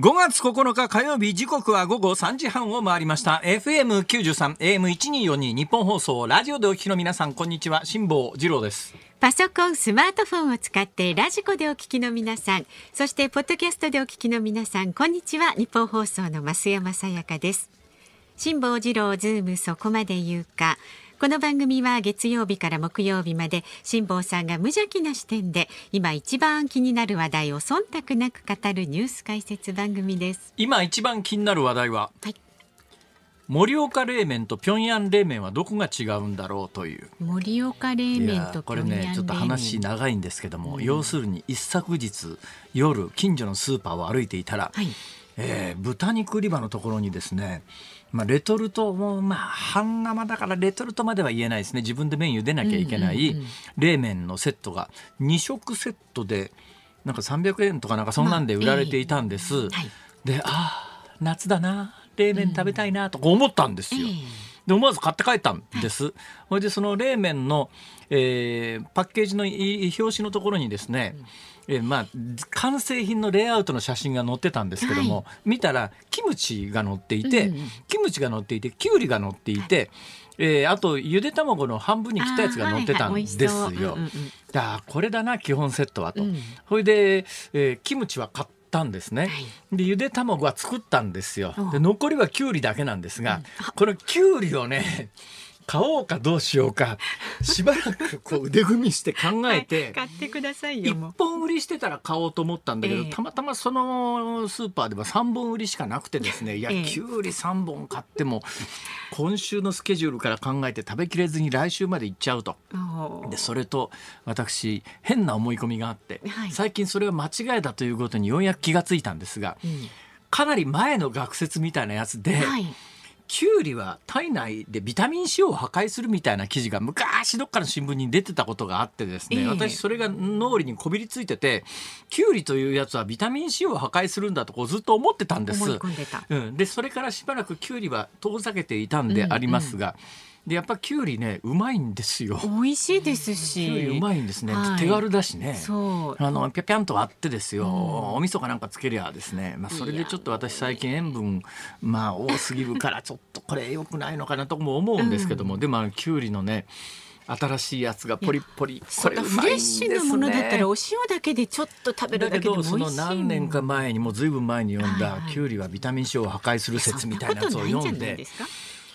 5月9日火曜日時刻は午後3時半を回りました FM93 AM1242 日本放送ラジオでお聞きの皆さんこんにちは辛坊治郎ですパソコン、スマートフォンを使ってラジコでお聞きの皆さん、そしてポッドキャストでお聞きの皆さん、こんにちは。日本放送の増山さやかです。辛坊治郎ズームそこまで言うか。この番組は月曜日から木曜日まで辛坊さんが無邪気な視点で今一番気になる話題を忖度なく語るニュース解説番組です今一番気になる話題は、はい盛岡冷麺と平壌冷麺はどこが違うんだろうという盛岡冷麺とこれねちょっと話長いんですけども、うん、要するに一昨日夜近所のスーパーを歩いていたら、はい、えー、豚肉売り場のところにですねまあ、レトルトも、まあ、半生だからレトルトまでは言えないですね自分で麺茹でなきゃいけない冷麺のセットが2食セットでなんか300円とかなんかそんなんで売られていたんです、まあえーはい、であ夏だな冷麺食べたいなとか思ったんですよ。うんえーで思わず買って帰ったんです。ほ、はいでその冷麺の、えー、パッケージの表紙のところにですね、うんえまあ、完成品のレイアウトの写真が載ってたんですけども、はい、見たらキムチが載っていて、うん、キムチが載っていてきゅうりが載っていて、えー、あとゆで卵の半分に切ったやつが載ってたんですよ。はいはいこれだな基本セットはと。そ、うん、いで、えー、キムチは買ったんですね、はい、でゆで卵は作ったんですよで残りはきゅうりだけなんですが、うん、このきゅうりをね買おうかどうしようかしばらくこう腕組みして考えて、はい、買ってくださいよ1本売りしてたら買おうと思ったんだけど、えー、たまたまそのスーパーでは3本売りしかなくてですねいや、きゅうり3本買っても今週のスケジュールから考えて食べきれずに来週まで行っちゃうとでそれと私変な思い込みがあって、はい、最近それは間違いだということにようやく気がついたんですが、うん、かなり前の学説みたいなやつで。はいキュウリは体内でビタミン C を破壊するみたいな記事が昔どっかの新聞に出てたことがあってですね、私それが脳裏にこびりついててキュウリというやつはビタミン C を破壊するんだとこうずっと思ってたんです。うん、でそれからしばらくキュウリは遠ざけていたんでありますが。うんうんでやっぱきゅうりねうまいんですよ。美味しいですし。きゅうりうまいんですね。はい、手軽だしね。あのぴゃぴゃんと割ってですよ。うん、お味噌かなんかつけりゃですね。まあそれでちょっと私最近塩分まあ多すぎるから ちょっとこれよくないのかなとも思うんですけども、うん、でもきゅうりのね。新しいやつがポリポリこれねフレッシュなものだったらお塩だけでちょっと食べるだけでも美味しいその何年か前にもうずいぶん前に読んだ、はい、きゅうりはビタミン C を破壊する説みたいなやつを読んで。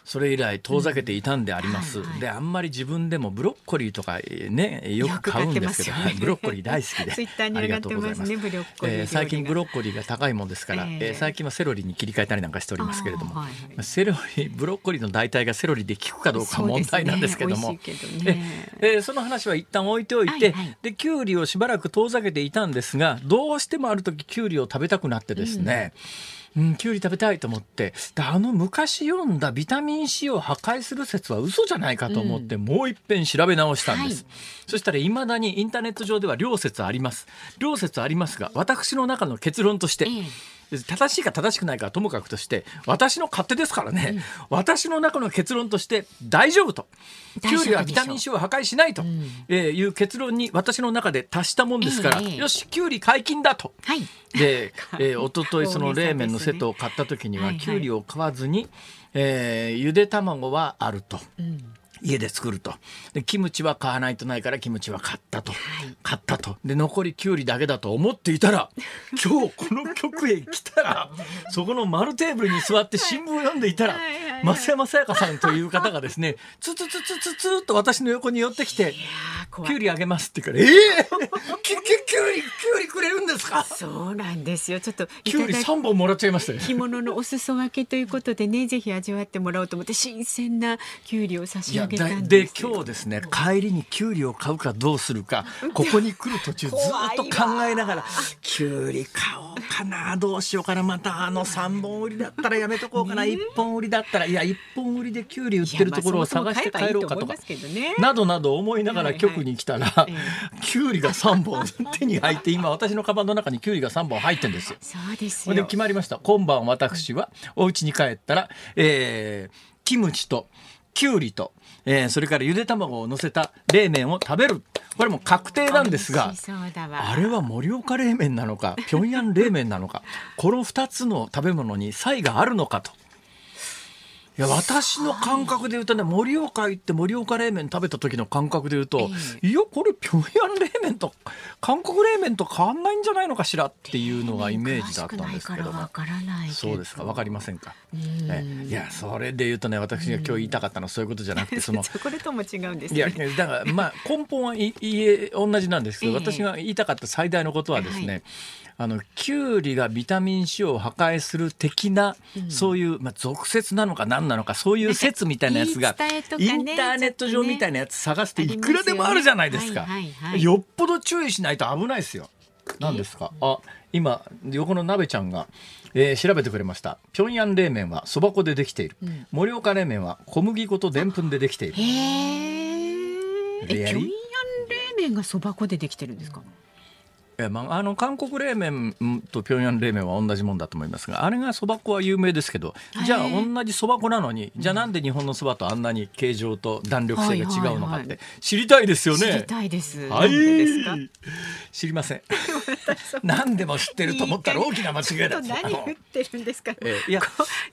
それ以来遠ざけていたんであります、はいはい、であんまり自分でもブロッコリーとかねよく買うんですけど、ね、ブロッコリー大好きで ツイッターに上がってますねブロッコリー、えー、最近ブロッコリーが高いもんですから、えー、えー、最近はセロリに切り替えたりなんかしておりますけれども、はいはい、セロリブロッコリーの代替がセロリで効くかどうか問題なんですけども、ええその話は一旦置いておいて、はいはい、できゅうりをしばらく遠ざけていたんですがどうしてもある時きゅうりを食べたくなってですね、うんうん、キュウリ食べたいと思ってであの昔読んだビタミン C を破壊する説は嘘じゃないかと思って、うん、もう一遍調べ直したんです、はい、そしたら未だにインターネット上では両説あります両説ありますが私の中の結論として、ええ正しいか正しくないかはともかくとして私の勝手ですからね、うん、私の中の結論として大丈夫とキュウリはビタミン C を破壊しないという結論に私の中で達したもんですから、よしキュウリ解禁だと。はい、で、えー、一昨日その冷麺のセットを買った時には、きキュウリを買わずに、えー、ゆで卵はあると、うん、家で作るとでキムチは買わないとないからキムチは買ったと、はい、買ったとで残りきゅうりだけだと思っていたら 今日この局へ来たらそこの丸テーブルに座って新聞を読んでいたら増山さやかさんという方がですねツツツツツツーと私の横に寄ってきて「きゅうりあげます」って言うから「えっ、ー、キキうり、きゅうりくれるんですか。そうなんですよ。ちょっと。きゅうり三本もらっちゃいましたよ、ね。物のお裾分けということでね、ぜひ味わってもらおうと思って、新鮮なきゅうりを差し上げたんですで、今日ですね、帰りにきゅうりを買うかどうするか、ここに来る途中ずっと考えながら、きゅうり買おうかな、どうしようかな、またあの三本売りだったらやめとこうかな、一、本売りだったら、いや、一本売りできゅうり売ってるところを探して帰ろうかとか、などなど思いながら局に来たら、きゅうりが三本手に に入って今私のカバンの中にきゅうりが3本入ってんですよ。そうですよで決まりました今晩私はお家に帰ったら、えー、キムチときゅうりと、えー、それからゆで卵を乗せた冷麺を食べるこれも確定なんですがあれは盛岡冷麺なのか平壌冷麺なのかこの2つの食べ物に差異があるのかと。いや私の感覚で言うとね盛岡行って盛岡冷麺食べた時の感覚で言うと、いやこれ平壌冷麺と韓国冷麺と変わんないんじゃないのかしらっていうのがイメージだったんですけどそうですか分かりませんか、いやそれで言うとね私が今日言いたかったのはそういうことじゃなくてそのこ れとも違うんです、ね、いやだからまあ根本はいいえ同じなんですけど、私が言いたかった最大のことはですね、はいあのキュウリがビタミン C を破壊する的な、うん、そういう、まあ、俗説なのか何なのかそういう説みたいなやつが、ね、インターネット上みたいなやつ探していくらでもあるじゃないですか。よはいはいはい、よっぽど注意しないと危ないですよ。何ですか、あ今横の鍋ちゃんが、えー、調べてくれました平壌冷麺はそば粉でできている、盛、うん、岡冷麺は小麦粉とでんぷんでできているへえ平壌冷麺がそば粉でできてるんですか、うんえまあ、あの韓国冷麺と平壌冷麺は同じもんだと思いますがあれがそば粉は有名ですけどじゃあ同じそば粉なのにじゃあなんで日本のそばとあんなに形状と弾力性が違うのかって知りたいですよね。知りたいです。はい、です知りません。何でも知ってると思ったら大きな間違いだ。何言ってるんですか。えいや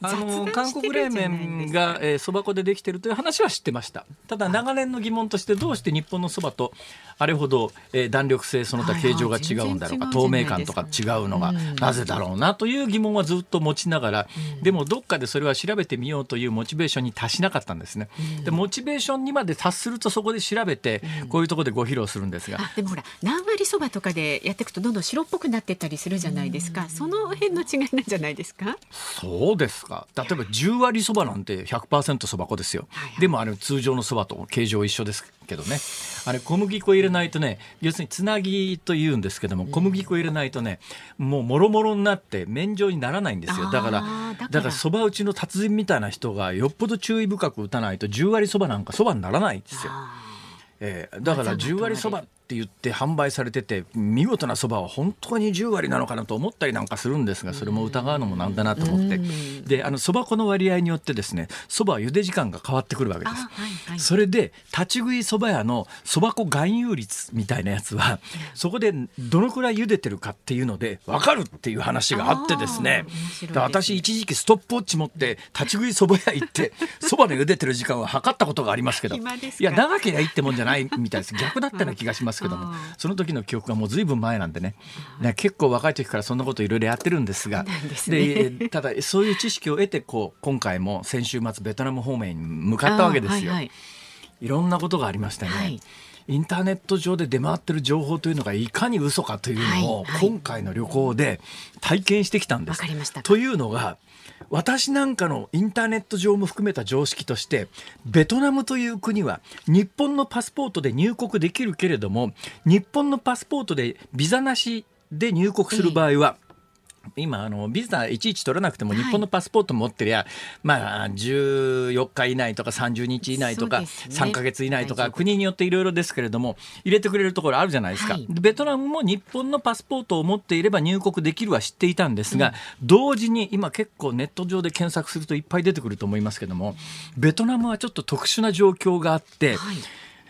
あの韓国冷麺がそば、粉でできてるという話は知ってました。ただ長年の疑問としてどうして日本のそばとあれほど、え弾力性その他形状が違う違うんだろうか透明感とか違うのがなぜだろうなという疑問はずっと持ちながら、でもどっかでそれは調べてみようというモチベーションに達しなかったんですね。でモチベーションにまで達するとそこで調べて、こういうところでご披露するんですがでもほら何割そばとかでやっていくとどんどん白っぽくなってたりするじゃないですか、その辺の違いなんじゃないですかそうですか例えば1割そばなんて100%そば粉ですよ、でもあれ通常のそばと形状一緒ですけどねあれ小麦粉入れないとね要するにつなぎというんですけども小麦粉入れないとねもうもろもろになって麺状にならないんですよだからだからそば打ちの達人みたいな人がよっぽど注意深く打たないと10割そばなんかそばにならないんですよ。えー、だから10割そばって言って販売されてて見事なそばは本当に10割なのかなと思ったりなんかするんですがそれも疑うのもなんだなと思ってであのそば粉の割合によってですねそばは茹で時間が変わってくるわけです、はいはい、それで立ち食いそば屋のそば粉含有率みたいなやつは そこでどのくらい茹でてるかっていうので分かるっていう話があってですね私一時期ストップウォッチ持って立ち食いそば屋行って そばの茹でてる時間は測ったことがありますけど いや長けりゃいいってもんじゃないみたいです逆だったような気がしますますけどもその時の記憶がもう随分前なんでねね結構若い時からそんなこといろいろやってるんですがで、ね、ただそういう知識を得てこう今回も先週末ベトナム方面に向かったわけですよ。はいはい、いろんなことがありましたね。はいインターネット上で出回ってる情報というのがいかに嘘かというのを、今回の旅行で体験してきたんです。はいはい、というのが私なんかのインターネット上も含めた常識としてベトナムという国は日本のパスポートで入国できるけれども日本のパスポートでビザなしで入国する場合は、今あのビザいちいち取らなくても日本のパスポート持ってりゃ、はい、まあ14日以内とか30日以内とか、ね、3か月以内とか国によっていろいろですけれども入れてくれるところあるじゃないですか、はい、ベトナムも日本のパスポートを持っていれば入国できるは知っていたんですが、うん、同時に今結構ネット上で検索するといっぱい出てくると思いますけどもベトナムはちょっと特殊な状況があって。はい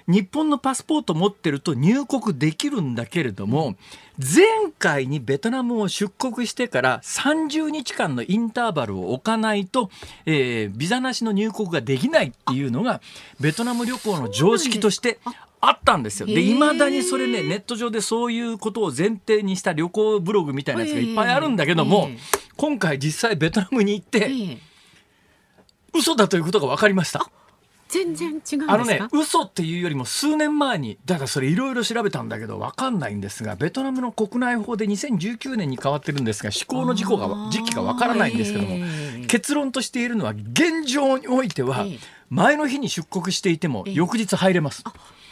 日本のパスポート持ってると入国できるんだけれども、前回にベトナムを出国してから30日間のインターバルを置かないと、えー、ビザなしの入国ができないっていうのが、ベトナム旅行の常識としてあったんですよ。で、いまだにそれね、ネット上でそういうことを前提にした旅行ブログみたいなやつがいっぱいあるんだけども、今回実際ベトナムに行って、嘘だということが分かりました。全然違うんですかあのね嘘っていうよりも数年前にだからそれいろいろ調べたんだけど分かんないんですがベトナムの国内法で2019年に変わってるんですが施行の時故が時期が分からないんですけども、えー、結論としているのは現状においては、前の日に出国していても翌日入れます。えー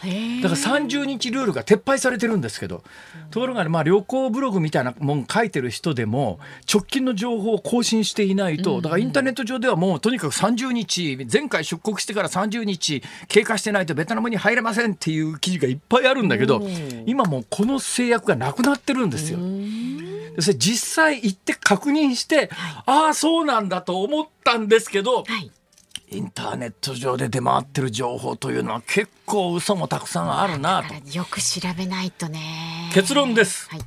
だから30日ルールが撤廃されてるんですけどところが、ね、まあ、旅行ブログみたいなもん書いてる人でも直近の情報を更新していないとだからインターネット上ではもうとにかく30日前回出国してから30日経過してないとベトナムに入れませんっていう記事がいっぱいあるんだけど今もうこの制約がなくなってるんですよ。実際行って確認して、はい、ああそうなんだと思ったんですけど、はいインターネット上で出回ってる情報というのは結構嘘もたくさんあるなとよく調べないとね結論です、はい、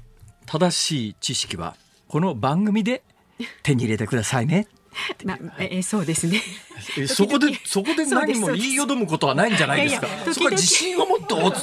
正しい知識はこの番組で手に入れてくださいねまあ、えそうですね。そこで、そこで何も言いよどむことはないんじゃないですか。そこは自信を持ってお お伝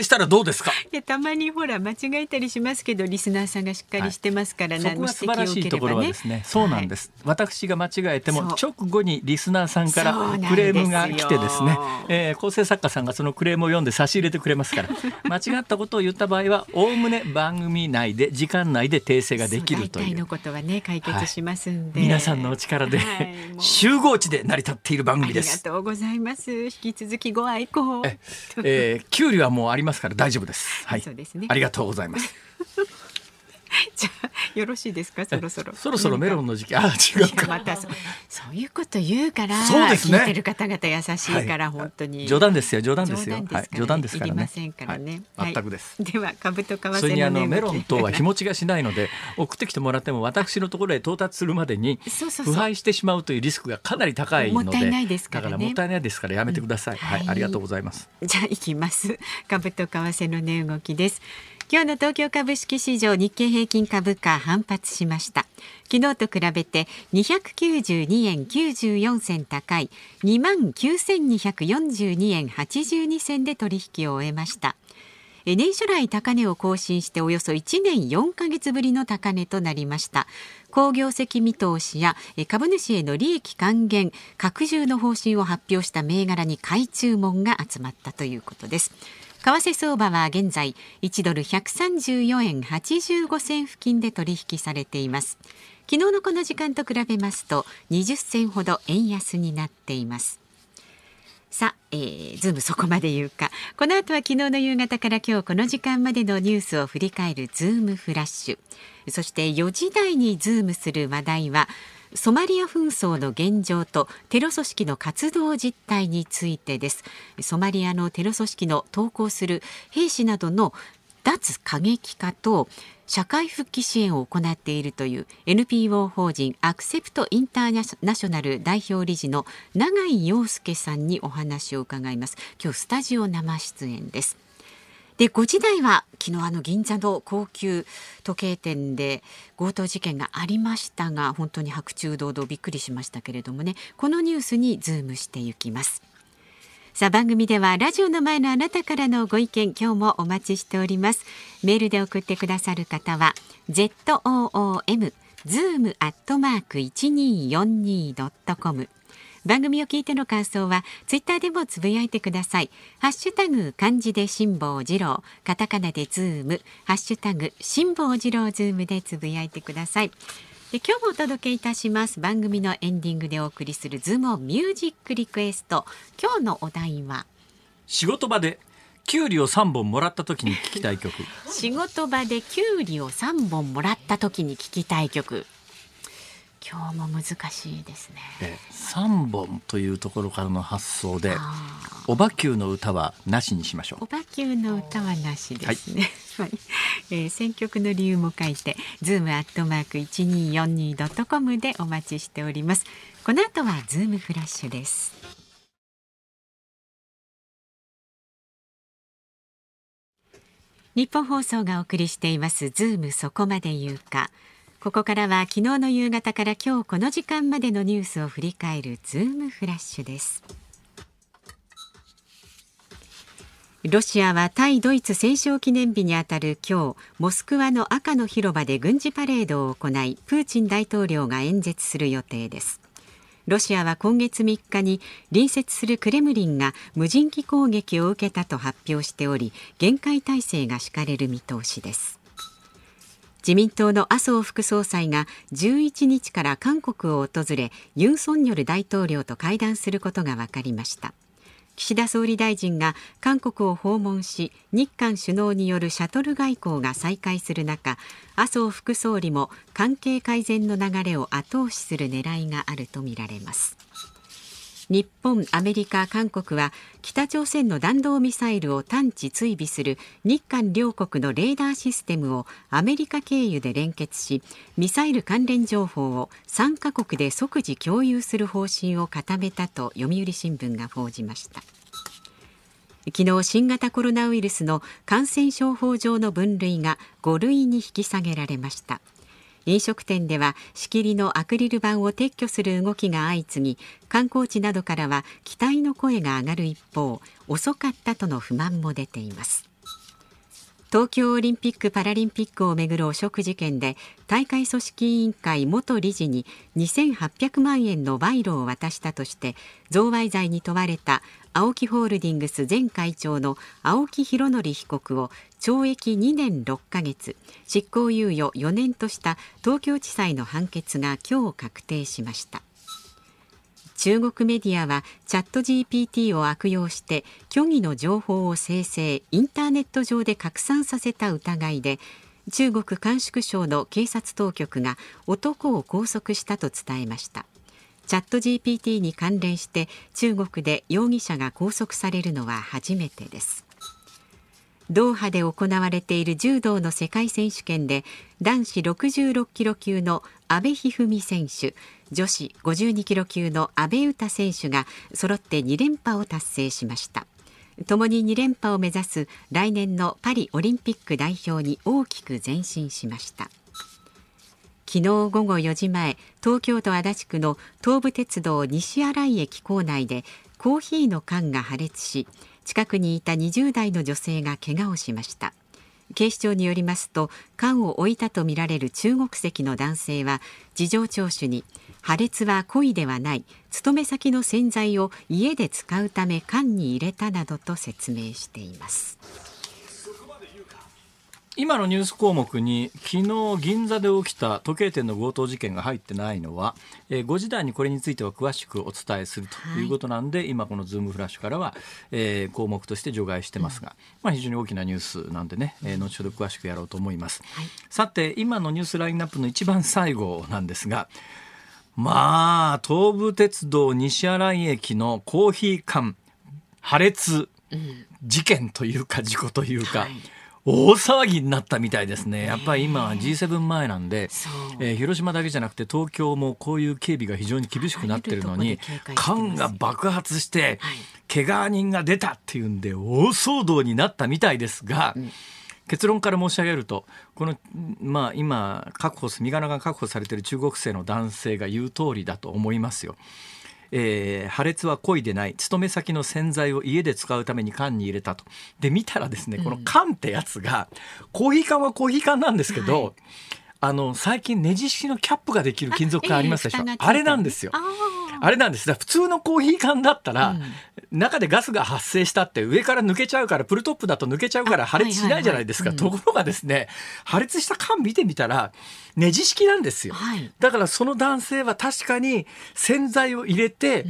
えしたらどうですか。いや、たまにほら、間違えたりしますけど、リスナーさんがしっかりしてますから、ね、はい、そ素晴らしいところはですね。そうなんです。私が間違えても、直後にリスナーさんからクレームが来てですね。すえー、構成作家さんがそのクレームを読んで差し入れてくれますから。間違ったことを言った場合は、おおむね番組内で、時間内で訂正ができるという。大体のことはね、解決しますんで。はい、皆さんのお力力で、はい、集合地で成り立っている番組ですありがとうございます引き続きご愛好え、えー、給料はもうありますから大丈夫ですはい、そうですねありがとうございます じゃよろしいですかそろそろそろそろメロンの時期あ違うかまたそそういうこと言うからそうです、ね、聞いてる方々優しいから、はい、本当に冗談ですよ冗談ですよ冗談ですから、ね、いりませんからね、はい、全くです、では株と為替それにあのメロン等は日持ちがしないので送ってきてもらっても私のところへ到達するまでにそそうう腐敗してしまうというリスクがかなり高いのでもったいないですから、ね、もったいないですからやめてください、はい、ありがとうございますじゃあきます株と為替の値動きです今日の東京株式市場日経平均株価反発しました昨日と比べて292円94銭高い2万9242円82銭で取引を終えました年初来高値を更新しておよそ1年4ヶ月ぶりの高値となりました工業績見通しや株主への利益還元拡充の方針を発表した銘柄に買い注文が集まったということです為替相場は現在1ドル134円85銭付近で取引されています昨日のこの時間と比べますと20銭ほど円安になっていますさえー、ズームそこまで言うかこの後は昨日の夕方から今日この時間までのニュースを振り返るズームフラッシュそして4時台にズームする話題はソマリア紛争の現状とテロ組織の活動実態についてですソマリアのテロ組織の投降する兵士などの脱過激化と社会復帰支援を行っているという NPO 法人アクセプトインターナショナル代表理事の永井陽介さんにお話を伺います今日スタジオ生出演ですで5時台は昨日あの銀座の高級時計店で強盗事件がありましたが本当に白昼堂々びっくりしましたけれどもねこのニュースにズームしていきます。さあ番組ではラジオの前のあなたからのご意見今日もお待ちしておりますメールで送ってくださる方は ZOOM zoom アットマーク一二四二ドットコム番組を聞いての感想はツイッターでもつぶやいてくださいハッシュタグ漢字で辛坊治郎カタカナでズームハッシュタグ辛坊治郎ズームでつぶやいてくださいで今日もお届けいたします番組のエンディングでお送りするズームミュージックリクエスト今日のお題は仕事場でキュウリを3本もらった時に聞きたい曲仕事場でキュウリを3本もらった時に聞きたい曲今日も難しいですね三本というところからの発想でおばきゅうの歌はなしにしましょうおばきゅうの歌はなしですね、はい えー、選曲の理由も書いてズームアットマーク 1242.com でお待ちしておりますこの後はズームフラッシュです日本放送がお送りしていますズームそこまで言うかここからは昨日の夕方から今日この時間までのニュースを振り返るズームフラッシュですロシアは対ドイツ戦勝記念日にあたる今日モスクワの赤の広場で軍事パレードを行いプーチン大統領が演説する予定ですロシアは今月3日に隣接するクレムリンが無人機攻撃を受けたと発表しており厳戒態勢が敷かれる見通しです自民党の麻生副総裁が11日から韓国を訪れユン・ソンニョル大統領と会談することが分かりました岸田総理大臣が韓国を訪問し日韓首脳によるシャトル外交が再開する中麻生副総理も関係改善の流れを後押しする狙いがあるとみられます日本、アメリカ、韓国は北朝鮮の弾道ミサイルを探知・追尾する日韓両国のレーダーシステムをアメリカ経由で連結しミサイル関連情報を3カ国で即時共有する方針を固めたと読売新聞が報じました。昨日新型コロナウイルスの感染症法上の分類が5類に引き下げられました。飲食店では仕切りのアクリル板を撤去する動きが相次ぎ観光地などからは期待の声が上がる一方遅かったとの不満も出ています東京オリンピック・パラリンピックをめぐる汚職事件で大会組織委員会元理事に2800万円の賄賂を渡したとして贈賄罪に問われた aoki ホールディングス前会長の青木拡憲被告を懲役2年6ヶ月執行猶予4年とした東京地裁の判決が今日確定しました。中国メディアはチャット GPT を悪用して虚偽の情報を生成インターネット上で拡散させた疑いで中国甘粛省の警察当局が男を拘束したと伝えましたチャット GPT に関連して中国で容疑者が拘束されるのは初めてですドーハで行われている柔道の世界選手権で男子66キロ級の阿部一二三選手女子52キロ級の阿部詩選手が揃って2連覇を達成しました共に2連覇を目指す来年のパリオリンピック代表に大きく前進しました昨日午後4時前東京都足立区の東武鉄道西新井駅構内でコーヒーの缶が破裂し近くにいた20代の女性が怪我をしました警視庁によりますと缶を置いたとみられる中国籍の男性は事情聴取に破裂は故意ではない勤め先の洗剤を家で使うため缶に入れたなどと説明しています今のニュース項目に昨日銀座で起きた時計店の強盗事件が入ってないのは、えー、5時台にこれについては詳しくお伝えするということなんで、はい、今このズームフラッシュからは、えー、項目として除外してますが、うん、まあ、非常に大きなニュースなんでね、えー、後ほど詳しくやろうと思います、はい、さて今のニュースラインナップの一番最後なんですがまあ東武鉄道西新井駅のコーヒー缶破裂事件というか事故というか、はい大騒ぎになったみたいですね、やっぱり今、G7 前なんで、えー、広島だけじゃなくて、東京もこういう警備が非常に厳しくなってるのに、缶が爆発して、けが人が出たっていうんで、大騒動になったみたいですが。うん結論から申し上げるとこの、まあ、今確保身柄が確保されている中国生の男性が言う通りだと思いますよ。えー、破裂は故意でない勤め先の洗剤を家で使うために缶に入れたとで見たらですねこの缶ってやつが、うん、コーヒー缶はコーヒー缶なんですけど、はい、あの最近ネジ式のキャップができる金属缶ありますでしょあえー、あれなんですよ。あれなんです普通のコーヒー缶だったら、うん、中でガスが発生したって上から抜けちゃうからプルトップだと抜けちゃうから破裂しないじゃないですか、ところがですね、破裂した缶見てみたらネジ式なんですよ、はい、だからその男性は確かに洗剤を入れて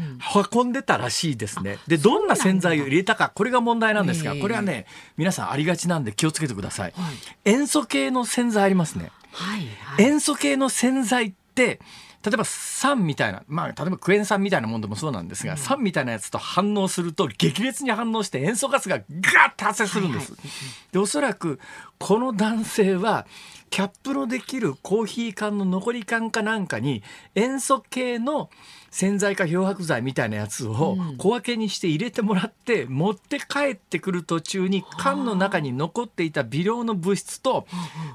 運んでたらしいですね、うん、でどんな洗剤を入れたかこれが問題なんですが、これはね皆さんありがちなんで気をつけてください、はい、塩素系の洗剤ありますね、はいはい、塩素系の洗剤って例えば酸みたいな、まあ、例えばクエン酸みたいなもんでもそうなんですが、うん、酸みたいなやつと反応すると激烈に反応して塩素ガスがガッと発生するんです。はいはい、でおそらくこの男性はキャップのできるコーヒー缶の残り缶かなんかに塩素系の洗剤か漂白剤みたいなやつを小分けにして入れてもらって持って帰ってくる途中に缶の中に残っていた微量の物質と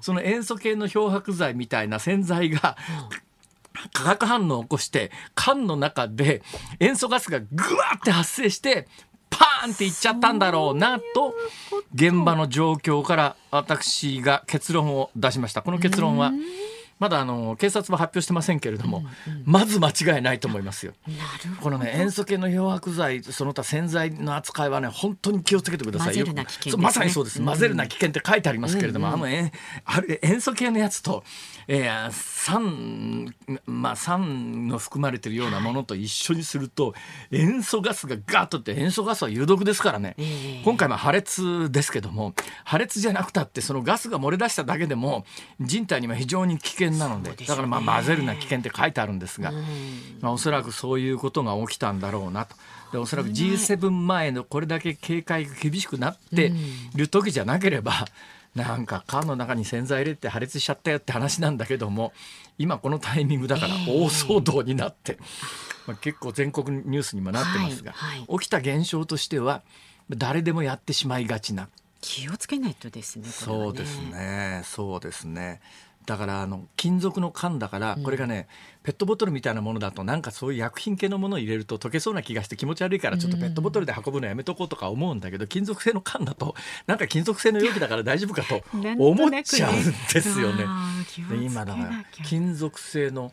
その塩素系の漂白剤みたいな洗剤が化学反応を起こして缶の中で塩素ガスがグワって発生してパーンっていっちゃったんだろうなと現場の状況から私が結論を出しました。この結論は、えーまだあの警察も発表してませんけれども、うんうん、まず間違いないと思いますよ。このね塩素系の漂白剤その他洗剤の扱いはね本当に気をつけてくださいよ。ね、まさにそうです、混ぜるな危険って書いてありますけれども、うんうん、あのあれ塩素系のやつと、えー、酸まあ酸の含まれてるようなものと一緒にすると、はい、塩素ガスがガーッとって塩素ガスは有毒ですからね。えー、今回も破裂ですけども破裂じゃなくたってそのガスが漏れ出しただけでも人体には非常に危険険なので、ね、だからまあ混ぜるな危険って書いてあるんですが、うん、まあ、おそらくそういうことが起きたんだろうなと。でおそらく G7 前のこれだけ警戒が厳しくなっている時じゃなければ、うん、なんか缶の中に洗剤入れて破裂しちゃったよって話なんだけども今このタイミングだから大騒動になって、えー、まあ、結構全国ニュースにもなってますが、はいはい、起きた現象としては誰でもやってしまいがちな気をつけないとですね、ね、そうですねそうですねだからあの金属の缶だからこれがね、ペットボトルみたいなものだとなんかそういう薬品系のものを入れると溶けそうな気がして気持ち悪いからちょっとペットボトルで運ぶのやめとこうとか思うんだけど金属製の缶だとなんか金属製の容器だから大丈夫かと思っちゃうんですよね。今だから金属製の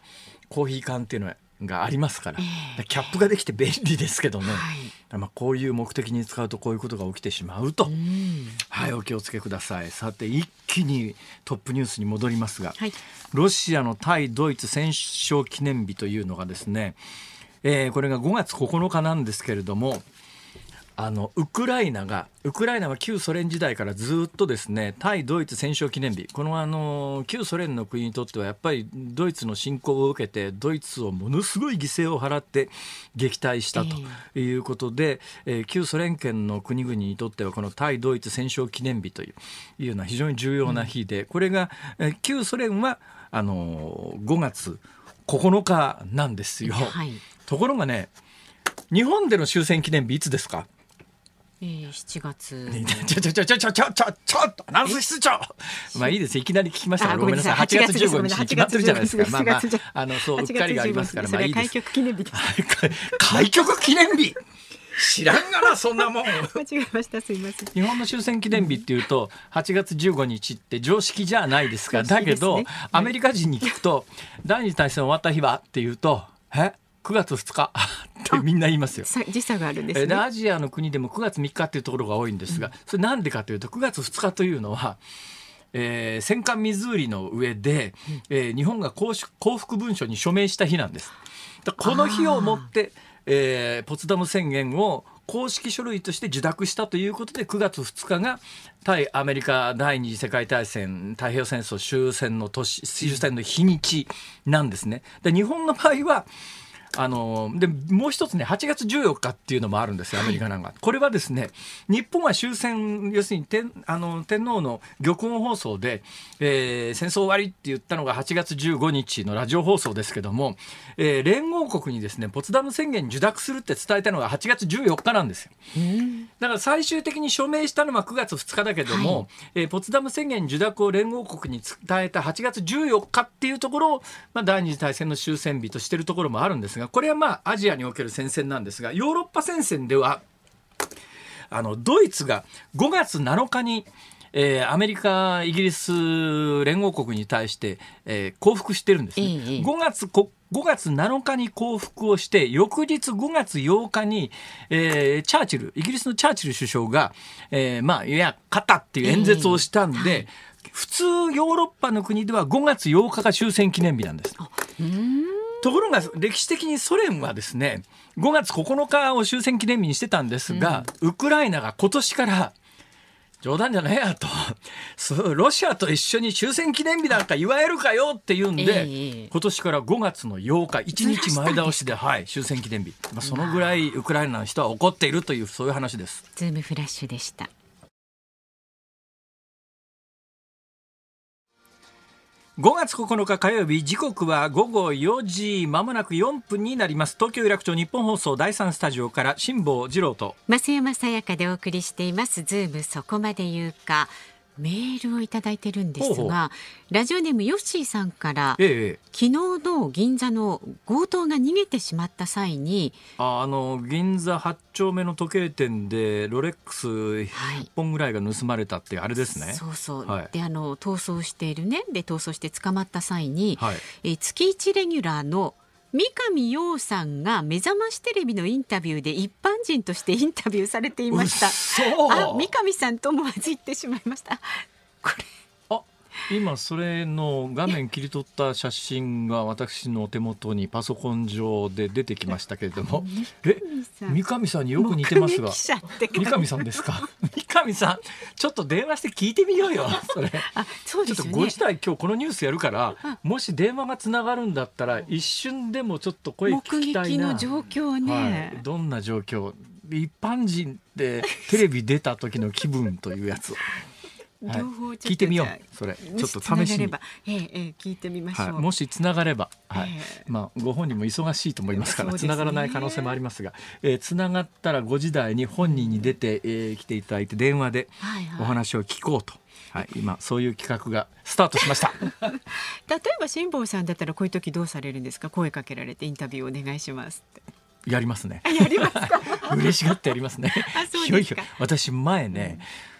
コーヒー缶っていうのはがありますからえー、キャップができて便利ですけどね、はい、まあこういう目的に使うとこういうことが起きてしまうと、うん、はいお気をつけくださいさて一気にトップニュースに戻りますが、はい、ロシアの対ドイツ戦勝記念日というのがですね、えー、これが5月9日なんですけれどもあのウクライナがウクライナは旧ソ連時代からずっとですね対ドイツ戦勝記念日このあの旧ソ連の国にとってはやっぱりドイツの侵攻を受けてドイツをものすごい犠牲を払って撃退したということで、えー、えー、旧ソ連圏の国々にとってはこの対ドイツ戦勝記念日といういうのは非常に重要な日で、うん、これが、えー、旧ソ連はあのー、5月9日なんですよ。はい、ところがね日本での終戦記念日いつですかえー、7月。ちょちょちょちょちょちょちょっとアナウンス室長。まあいいですいきなり聞きましたからごめんなさい。八月十五日に決まってるじゃないですか。まあまああのそううっかりがありますからまあいいです。開局記念日です。開局記念日。知らんがなそんなもん 間違えましたすみません日本の終戦記念日っていうと八月十五日って常識じゃないですかだけど、アメリカ人に聞くと第二次大戦終わった日はっていうとえ9月2日 ってみんな言いますよ。時差があるんです、ね、アジアの国でも9月3日っていうところが多いんですが、うん、それなんでかというと9月2日というのは、えー、戦艦ミズーリの上で、えー、日本が降伏文書に署名した日なんです。この日をもって、えー、ポツダム宣言を公式書類として受諾したということで9月2日が対アメリカ第二次世界大戦太平洋戦争終戦の年終戦の日にちなんですね。で日本の場合はあのでもう一つね8月14日っていうのもあるんですよアメリカなんか、はい、これはですね日本は終戦要するに天あの天皇の玉音放送で、えー、戦争終わりって言ったのが8月15日のラジオ放送ですけども、えー、連合国にですねポツダム宣言受諾するって伝えたのが8月14日なんですよだから最終的に署名したのは9月2日だけども、はい、えー、ポツダム宣言受諾を連合国に伝えた8月14日っていうところを、まあ、第二次大戦の終戦日としてるところもあるんですががこれはまあアジアにおける戦線なんですがヨーロッパ戦線ではあのドイツが5月7日にえー、アメリカ、イギリス連合国に対して、えー、降伏してるんですね。いいい5月5月7日に降伏をして、翌日5月8日に、えー、チャーチル、イギリスのチャーチル首相が、えー、まあ、いや、勝ったっていう演説をしたんで、普通ヨーロッパの国では5月8日が終戦記念日なんです。ところが歴史的にソ連はですね5月9日を終戦記念日にしてたんですが、うん、ウクライナが今年から冗談じゃないやとロシアと一緒に終戦記念日なんか言われるかよって言うんで、えー、今年から5月の8日1日前倒しで、はい、終戦記念日、まあ、そのぐらいウクライナの人は怒っているというそういう話です。ズームフラッシュでした5月9日火曜日時刻は午後4時まもなく4分になります東京有楽町日本放送第三スタジオから辛坊治郎と増山さやかでお送りしていますズームそこまで言うかメールをいただいてるんですがラジオネームヨッシーさんから、ええ、昨日の銀座の強盗が逃げてしまった際にああの銀座8丁目の時計店でロレックス1本ぐらいが盗まれたって、あれですね、そうそう、はい、であの逃走しているねで逃走して捕まった際に、はい、え月1レギュラーの三上洋さんが目覚ましテレビのインタビューで一般人としてインタビューされていましたあ三上さんと思わず言ってしまいましたこれ今それの画面切り取った写真が私の手元にパソコン上で出てきましたけれどもえ三上さんによく似てますが三上さんですか三上さんちょっと電話して聞いてみようよ それあそうです、ね、ちょっとご自体今日このニュースやるからもし電話がつながるんだったら一瞬でもちょっと声聞きたいな目撃の状況ね、はい、どんな状況一般人でテレビ出た時の気分というやつを両方、聞いてみようそれちょっと試しに、えー、えー、聞いてみましょう、もし繋がれば、はい、まあ、ご本人も忙しいと思いますから繋がらない可能性もありますが、えー、つがったらご時代に本人に出て、えー、来ていただいて電話でお話を聞こうと。はい今そういう企画がスタートしました 例えば辛坊さんだったらこういう時どうされるんですか声かけられてインタビューお願いしますやりますねやります 嬉しがってやりますね私前ね、うん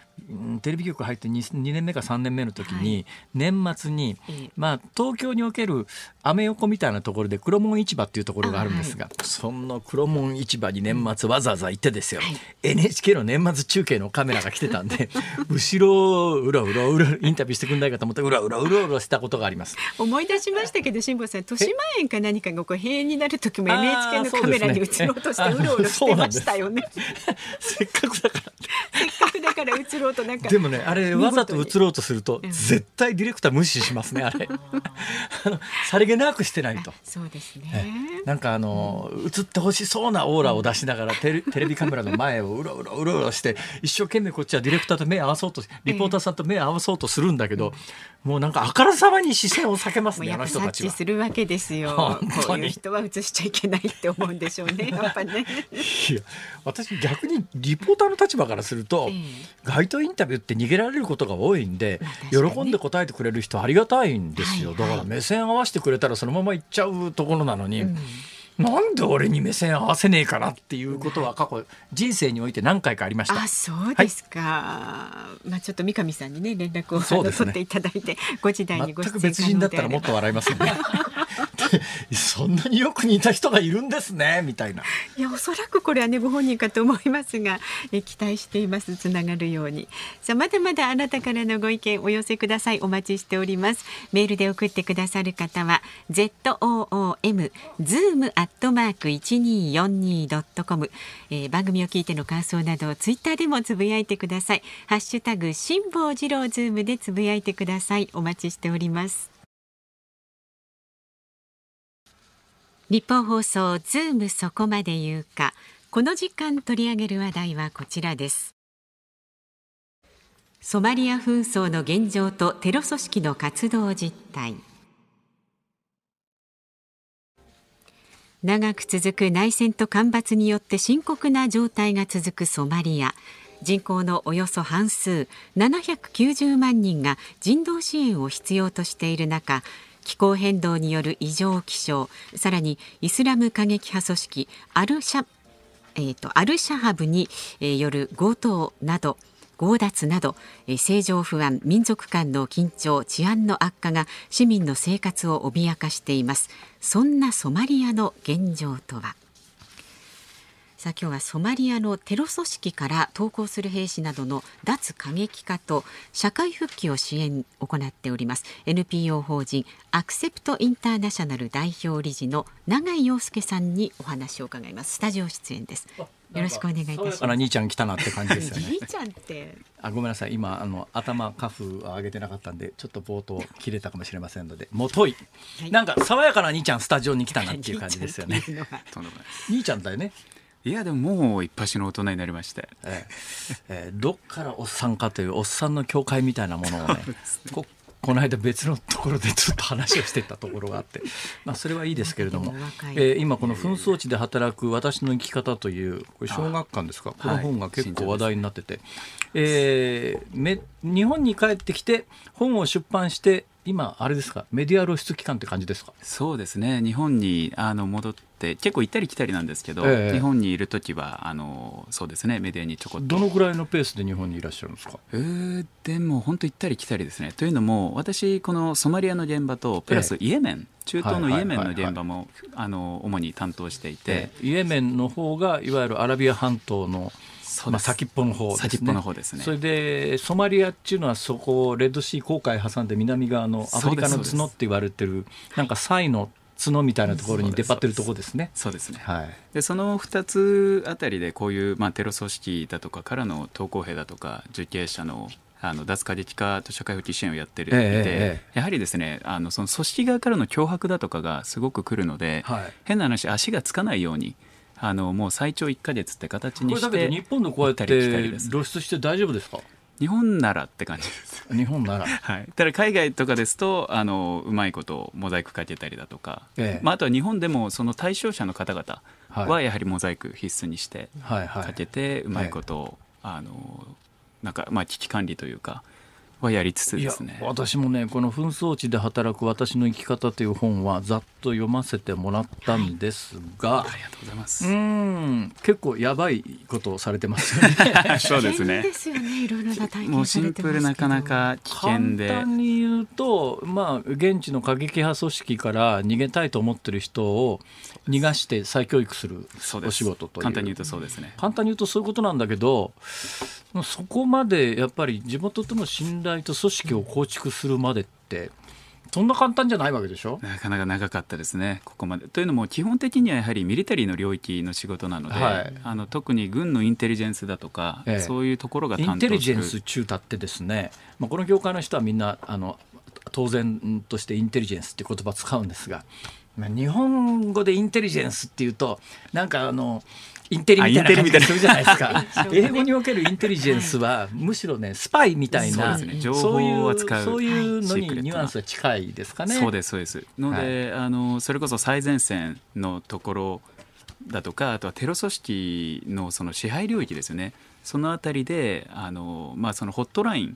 テレビ局入って 2, 2年目か3年目の時に、年末に、まあ、東京におけるアメ横みたいなところで黒門市場っていうところがあるんですが、その黒門市場に年末わざわざ行ってですよ、NHK の年末中継のカメラが来てたんで 後ろうろうろうろインタビューしてくれないかと思ってうろうろうろうろしたことがあります。思い出しましたけど辛坊さん豊島園か何かがこう閉園になる時も NHK のカメラに映ろうとしてうろうろしてましたよね。せっかくだから せっかくだから映ろううとなんかでもねあれわざと映ろうとすると、うん、絶対ディレクター無視しますねあれ あのさりげなくしてないとそうですねなんかあの、うん、映ってほしそうなオーラを出しながらテレテレビカメラの前をうろうろうろうろして一生懸命こっちはディレクターと目合わそうとリポーターさんと目合わそうとするんだけど、うん、もうなんかあからさまに視線を避けますねあの人たちするわけですよこういう人は映しちゃいけないって思うんでしょうねやっぱね。いや私逆にリポーターの立場からすると、街頭インタビューって逃げられることが多いんで、喜んで答えてくれる人ありがたいんですよ、だから目線合わせてくれたらそのまま行っちゃうところなのに。うんなんで俺に目線合わせねえかなっていうことは過去人生において何回かありました。あそうですか、はい、まあちょっと三上さんにね連絡を、ね、取っていただいてご時代にご出演全く別人だったらもっと笑いますよね。そんなによく似た人がいるんですねみたいないやおそらくこれはねご本人かと思いますがえ期待していますつながるようにさあまだまだあなたからのご意見お寄せくださいお待ちしておりますメールで送ってくださる方は z o o m zoom アットマーク一二四二ドットコム番組を聞いての感想などツイッターでもつぶやいてくださいハッシュタグ辛坊治郎ズームでつぶやいてくださいお待ちしております日本放送ズームそこまで言うかこの時間取り上げる話題はこちらですソマリア紛争の現状とテロ組織の活動実態長く続く内戦と干ばつによって深刻な状態が続くソマリア人口のおよそ半数790万人が人道支援を必要としている中気候変動による異常気象さらにイスラム過激派組織アルシャ,、えーと、アルシャハブによる強盗など強奪など政情不安民族間の緊張治安の悪化が市民の生活を脅かしていますそんなソマリアの現状とはさあ今日はソマリアのテロ組織から投稿する兵士などの脱過激化と社会復帰を支援行っております NPO 法人アクセプトインターナショナル代表理事の永井陽介さんにお話を伺いますスタジオ出演ですよろしくお願いいたします。兄ちゃん来たなって感じですよね。兄ちゃんって。あ、ごめんなさい。今あの頭カフ上げてなかったんで、ちょっと冒頭切れたかもしれませんので、もとい。はい、なんか爽やかな兄ちゃんスタジオに来たなっていう感じですよね。兄ちゃんだよね。いやでももう一発の大人になりまして、ええどっからおっさんかというおっさんの境界みたいなものをね ここの間別のところでちょっと話をしてたところがあって、まあ、それはいいですけれども、えー、今この紛争地で働く私の生き方というこれ小学館ですかこの本が結構話題になってて、はえめ日本に帰ってきて本を出版して今、あれですか、メディア露出期間って感じですかそうですね、日本にあの戻って、結構行ったり来たりなんですけど、ええ、日本にいるときはあの、そうですね、メディアにちょこっと。どのぐらいのペースで日本にいらっしゃるんですか、えー、でも、本当、行ったり来たりですね。というのも、私、このソマリアの現場と、プラスイエメン、え、中東のイエメンの現場も、あの主に担当していて、イエメンの方が、いわゆるアラビア半島の。まあ、先っぽの方ですね先っぽの方ですねそれでソマリアっていうのはそこレッドシー航海挟んで南側のアフリカの角って言われてるなんかサイの角みたいなところに出っ張ってるところですね。そうですね。はい。でその2つあたりでこういうまあテロ組織だとかからの投降兵だとか受刑者のあの脱過激化と社会復帰支援をやってるんで、えええ、やはりですねあのその組織側からの脅迫だとかがすごくくるので、はい、変な話足がつかないように。あのもう最長1か月って形にして日本のこうやって露出して大丈夫ですか日本ならって感じです。日本なら。はい。ただ海外とかですとあのうまいことモザイクかけたりだとか、ええ、まああとは日本でもその対象者の方々はやはりモザイク必須にしてかけてうまいこと、はいはい、あのなんかまあ危機管理というか。はやりつつですね私もねこの「紛争地で働く私の生き方」という本はざっと読ませてもらったんですが、はい、ありがとうございますうん結構やばいことをされてますよね そうですねですよねいろいろな体験もうシンプルなかなか危険で簡単に言うとまあ現地の過激派組織から逃げたいと思ってる人を逃がして再教育するお仕事という簡単に言うとそうですね簡単に言うとそういうことなんだけどそこまでやっぱり地元との信頼と組織を構築するまでって、そんな簡単じゃないわけでしょなかなか長かったですね、ここまで。というのも、基本的にはやはりミリタリーの領域の仕事なので、はい、あの特に軍のインテリジェンスだとか、ええ、そういうところが担当インテリジェンス中だってですね、まあ、この業界の人はみんなあの当然としてインテリジェンスって言葉使うんですが、まあ、日本語でインテリジェンスっていうと、なんかあの、インテリみたいな感じするじゃないですか 英語におけるインテリジェンスはむしろねスパイみたいなそう、いうそういうのにニュアンスが近いですかね。そうですそうですので、あのそれこそ最前線のところだとかあとはテロ組織のその支配領域ですよねその辺りであの、まあ、そのホットラインっ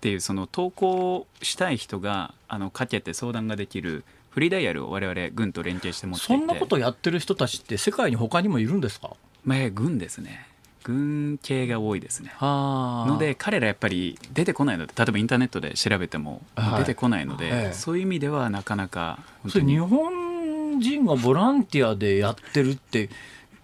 ていうその投稿したい人があのかけて相談ができる。フリーダイヤルを我々軍と連携して持っていてそんなことやってる人たちって世界に他にもいるんですか、まあ、軍ですね軍系が多いですねので彼らやっぱり出てこないので例えばインターネットで調べても出てこないので、はい、そういう意味ではなかなかそれ日本人がボランティアでやってるって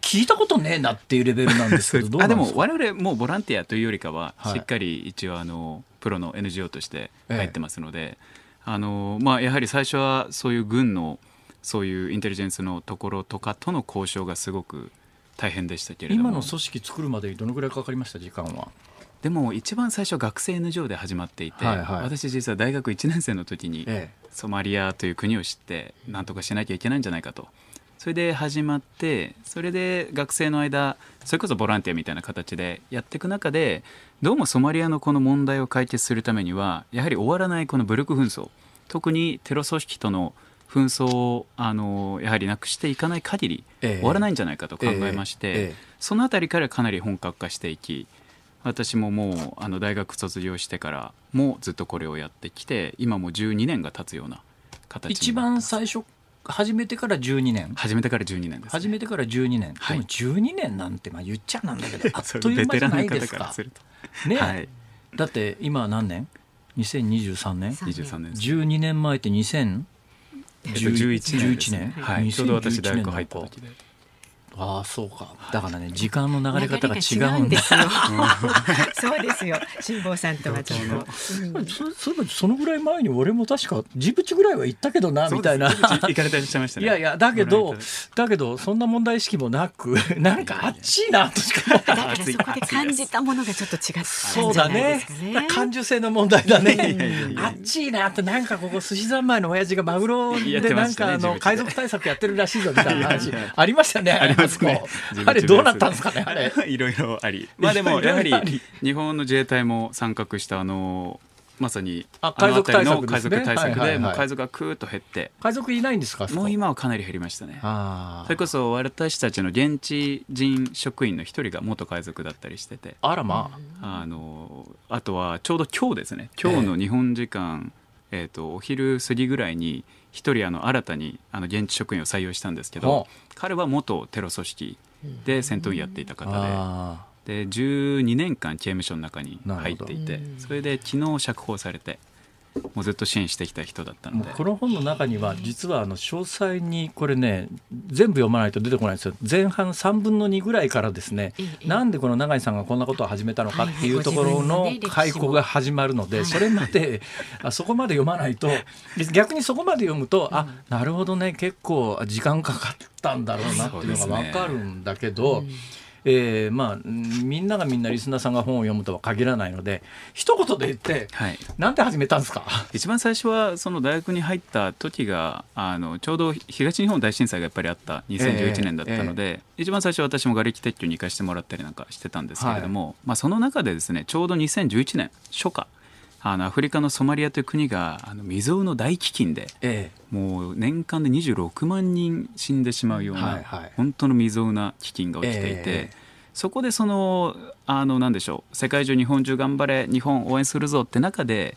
聞いたことねえなっていうレベルなんですけど あでも我々もうボランティアというよりかは、しっかり一応あのプロの NGO として入ってますので、ええあのまあ、やはり最初はそういう軍のそういうインテリジェンスのところとかとの交渉がすごく大変でしたけれども今の組織作るまでにどのぐらいかかりました時間はでも一番最初学生 n 上で始まっていて、はいはい、私実は大学1年生の時にソマリアという国を知って何とかしなきゃいけないんじゃないかとそれで始まってそれで学生の間それこそボランティアみたいな形でやっていく中でどうもソマリアのこの問題を解決するためにはやはり終わらないこの武力紛争特にテロ組織との紛争をあのやはりなくしていかない限り、終わらないんじゃないかと考えまして、ええその辺りからかなり本格化していき私ももうあの大学卒業してからもずっとこれをやってきて今も12年が経つような形一番最初始めてから12年始めてから12年です、ね、始めてから12年、はい、でも12年なんてまあ言っちゃなんだけど あっという間じゃないですか。ね、はい、だって今何年2023年23年12年前って2011年ちょうど私大学入った時でああそうかだからね時間の流れ方が違うんですよ そうですよ辛坊さんとはちょっと、うそういえばそのぐらい前に俺も確かジブチぐらいは行ったけどなみたいな行かれたりしちゃいました、ね、いやいやだけどだけどそんな問題意識もなくなんかあっちいなとしかかそこで感じたものがちょっと違ったんじね、感受性の問題だねあっちいなってなんかここ寿司三昧の親父がマグロでなんかあの海賊対策やってるらしいぞみたいな話 ありましたねですね。あれどうなったんですかね、あれ。いろいろあり。まあでも、やはり日本の自衛隊も参画したあのまさに海賊対策海賊対策で、もう海賊がクーッと減って、海賊いないんですか？もう今はかなり減りましたね。それこそ私たちの現地人職員の一人が元海賊だったりしてて、あらまあ、あのあとはちょうど今日ですね。今日の日本時間、えっ、とお昼過ぎぐらいに一人あの新たにあの現地職員を採用したんですけど。彼は元テロ組織で戦闘員やっていた方で,、で12年間刑務所の中に入っていてそれで昨日釈放されて。もうずっと支援してきた人だったのでこの本の中には実はあの詳細にこれね全部読まないと出てこないんですよ前半3分の2ぐらいからですね、なんでこの永井さんがこんなことを始めたのかっていうところの開口が始まるので、それまであそこまで読まないと逆にそこまで読むとあなるほどね結構時間かかったんだろうなっていうのが分かるんだけど。えー、まあみんながみんなリスナーさんが本を読むとは限らないので一言で言って、はい、なんで始めたんですか一番最初はその大学に入った時があのちょうど東日本大震災がやっぱりあった2011年だったので、えーえー、一番最初私も瓦礫撤去に行かしてもらったりなんかしてたんですけれども、はい、まあ、その中でですねちょうど2011年初夏あのアフリカのソマリアという国があの未曾有の大飢饉で、ええ、もう年間で26万人死んでしまうような、はいはい、本当の未曾有な飢饉が起きていて。えそこでそのあの何でしょう世界中日本中頑張れ日本応援するぞって中で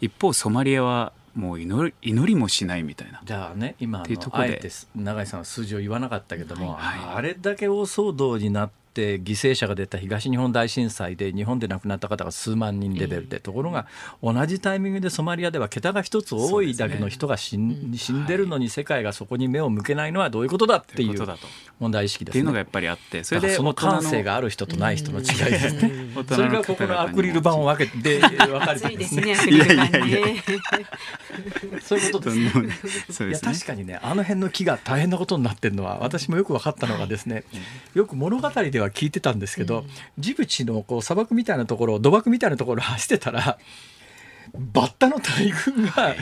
一方ソマリアはもう祈り祈りもしないみたいな。じゃあね今ろであえて永井さんは数字を言わなかったけども、はいはい、あれだけ大騒動になっって犠牲者が出た東日本大震災で日本で亡くなった方が数万人レベルで、ところが同じタイミングでソマリアでは桁が一つ多いだけの人が死ん,、でるのに世界がそこに目を向けないのはどういうことだっていう問題意識です、ね、っていうのがやっぱりあってそれでその感性がある人とない人の違いですね。それがここのアクリル板を分けて分かるんですね。いやいやいや。そういうことですね。そですね。確かにねあの辺の木が大変なことになってるのは私もよく分かったのがですね、よく物語ででは聞いてたんですけど、ジブチのこう砂漠みたいなところ土漠みたいなところを走ってたらバッタの大群が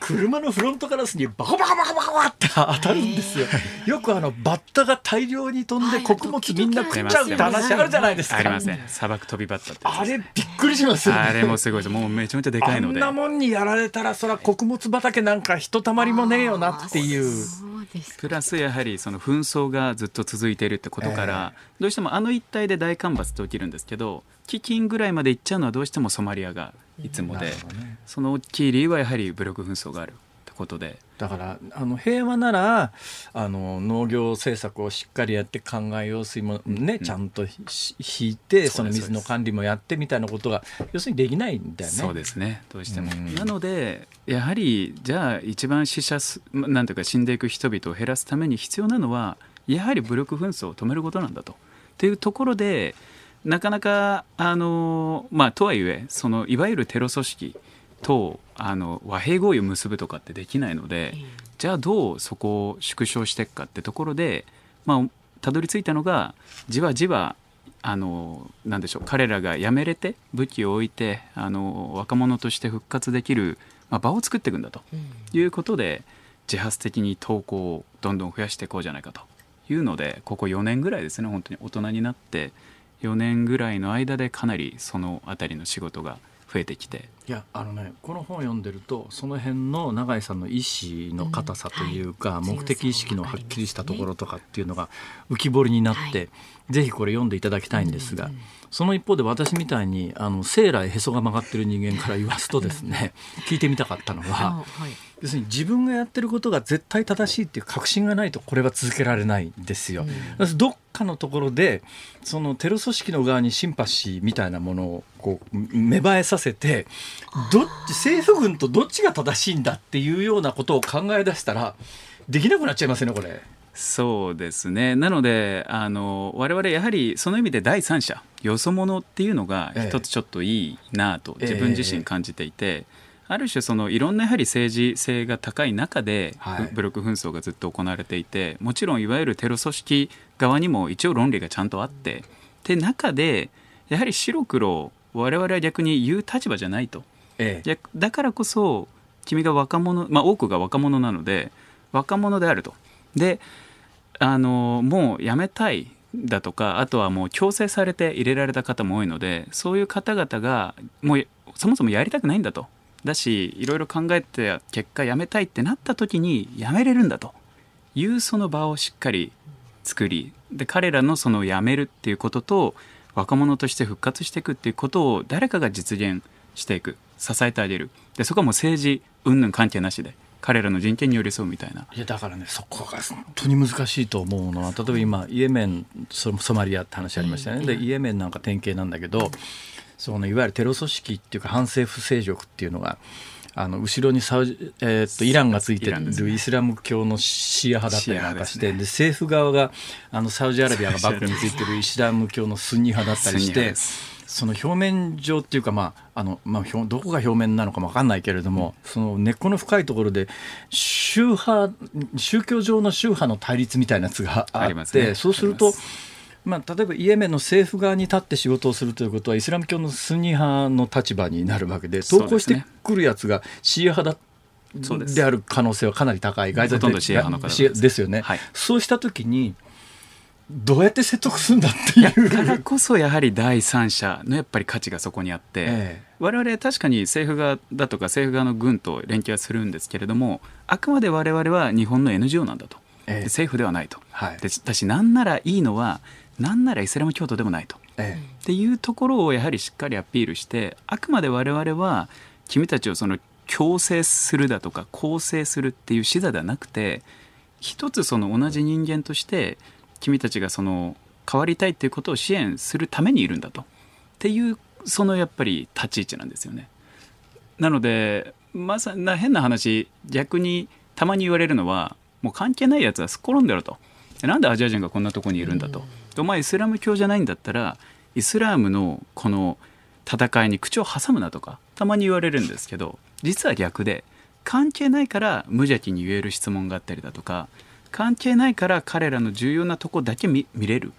車のフロントガラスにバカバカバカバカバって当たるんですよ。よくあのバッタが大量に飛んで穀物みんな食っちゃうって話あるじゃないですか。ありますね。砂漠飛びバッタって。あれびっくりしますよ、ね。あれもすごいです。もうめちゃめちゃでかいので。あんなもんにやられたらそら穀物畑なんかひとたまりもねえよなっていう。プラスやはりその紛争がずっと続いているってことから、どうしてもあの一帯で大干ばつって起きるんですけど。基金ぐらいまで行っちゃうのはどうしてもソマリアがいつもで、ね、その大きい理由はやはり武力紛争があるってことでだからあの平和ならあの農業政策をしっかりやって灌漑用水もね、うん、ちゃんと引いてその水の管理もやってみたいなことが要するにできないんだよね。そうですねどうしても、うん、なのでやはりじゃあ一番死者数なんていうか死んでいく人々を減らすために必要なのはやはり武力紛争を止めることなんだと。というところでなかなかあの、まあ、とはいえそのいわゆるテロ組織とあの和平合意を結ぶとかってできないので、じゃあどうそこを縮小していくかってところで、まあ、たどり着いたのがじわじわあのなんでしょう彼らがやめれて武器を置いてあの若者として復活できる、まあ、場を作っていくんだということで、自発的に投稿をどんどん増やしていこうじゃないかというのでここ4年ぐらいですね本当に大人になって4年ぐらいの間でかなりその辺りの仕事が増えてきていやあのねこの本を読んでるとその辺の永井さんの意思の硬さというか、うんはい、目的意識のはっきりしたところとかっていうのが浮き彫りになって、はい、ぜひこれ読んでいただきたいんですが、うその一方で私みたいにあの生来へそが曲がってる人間から言わすとですね 聞いてみたかったのは、要するに自分がやってることが絶対正しいっていう確信がないとこれは続けられないんですよ。うん、どっかのところでそのテロ組織の側にシンパシーみたいなものをこう芽生えさせてどっち政府軍とどっちが正しいんだっていうようなことを考え出したらできなくなっちゃいますよねこれ。そうですねなのであの我々やはりその意味で第三者よそ者っていうのが一つちょっといいなと自分自身感じていて。ええある種そのいろんなやはり政治性が高い中で武力紛争がずっと行われていて、もちろんいわゆるテロ組織側にも一応論理がちゃんとあってで中でやはり白黒我々は逆に言う立場じゃないと、ええ、だからこそ君が若者、まあ、多くが若者なので若者であるとであのもうやめたいだとかあとはもう強制されて入れられた方も多いのでそういう方々がもうそもそもやりたくないんだとだしいろいろ考えて結果やめたいってなった時にやめれるんだというその場をしっかり作りで彼らのそのやめるっていうことと若者として復活していくっていうことを誰かが実現していく支えてあげるでそこはもう政治云々関係なしで彼らの人権に寄り添うみたいないやだからねそこが本当に難しいと思うのは例えば今イエメンソマリアって話ありましたね、でイエメンなんか典型なんだけどそのいわゆるテロ組織っていうか反政府勢力っていうのがあの後ろにサウジ、えー、とイランがついてるイスラム教のシーア派だったりなんかしてで、政府側があのサウジアラビアがバックについてるイスラム教のスンニ派だったりして。その表面上っていうか、まああのまあ、どこが表面なのかも分かんないけれども、その根っこの深いところで宗派宗教上の宗派の対立みたいなやつがあって、ね、そうすると。まあ、例えばイエメンの政府側に立って仕事をするということはイスラム教のスニ派の立場になるわけで投稿してくるやつがシーア派だである可能性はかなり高い外在的ですよね、はい、そうした時にどうやって説得するんだっていうからこそやはり第三者のやっぱり価値がそこにあって、ええ、我々確かに政府側だとか政府側の軍と連携はするんですけれどもあくまで我々は日本の NGO なんだと、ええ、政府ではないと、はい、で私なならいいのは何ならイスラム教徒でもないと、ええっていうところをやはりしっかりアピールしてあくまで我々は君たちをその強制するだとか構成するっていう視座ではなくて一つその同じ人間として、うん君たちがその変わりたいっていうことを支援するためにいるんだとっていうそのやっぱり立ち位置なんですよね。なのでまさな変な話逆にたまに言われるのはもう関係ないやつはすっ転んでろとなんでアジア人がこんなとこにいるんだと、お前イスラム教じゃないんだったらイスラームのこの戦いに口を挟むなとかたまに言われるんですけど実は逆で関係ないから無邪気に言える質問があったりだとか関係ないから彼らの重要なとこだけ見れる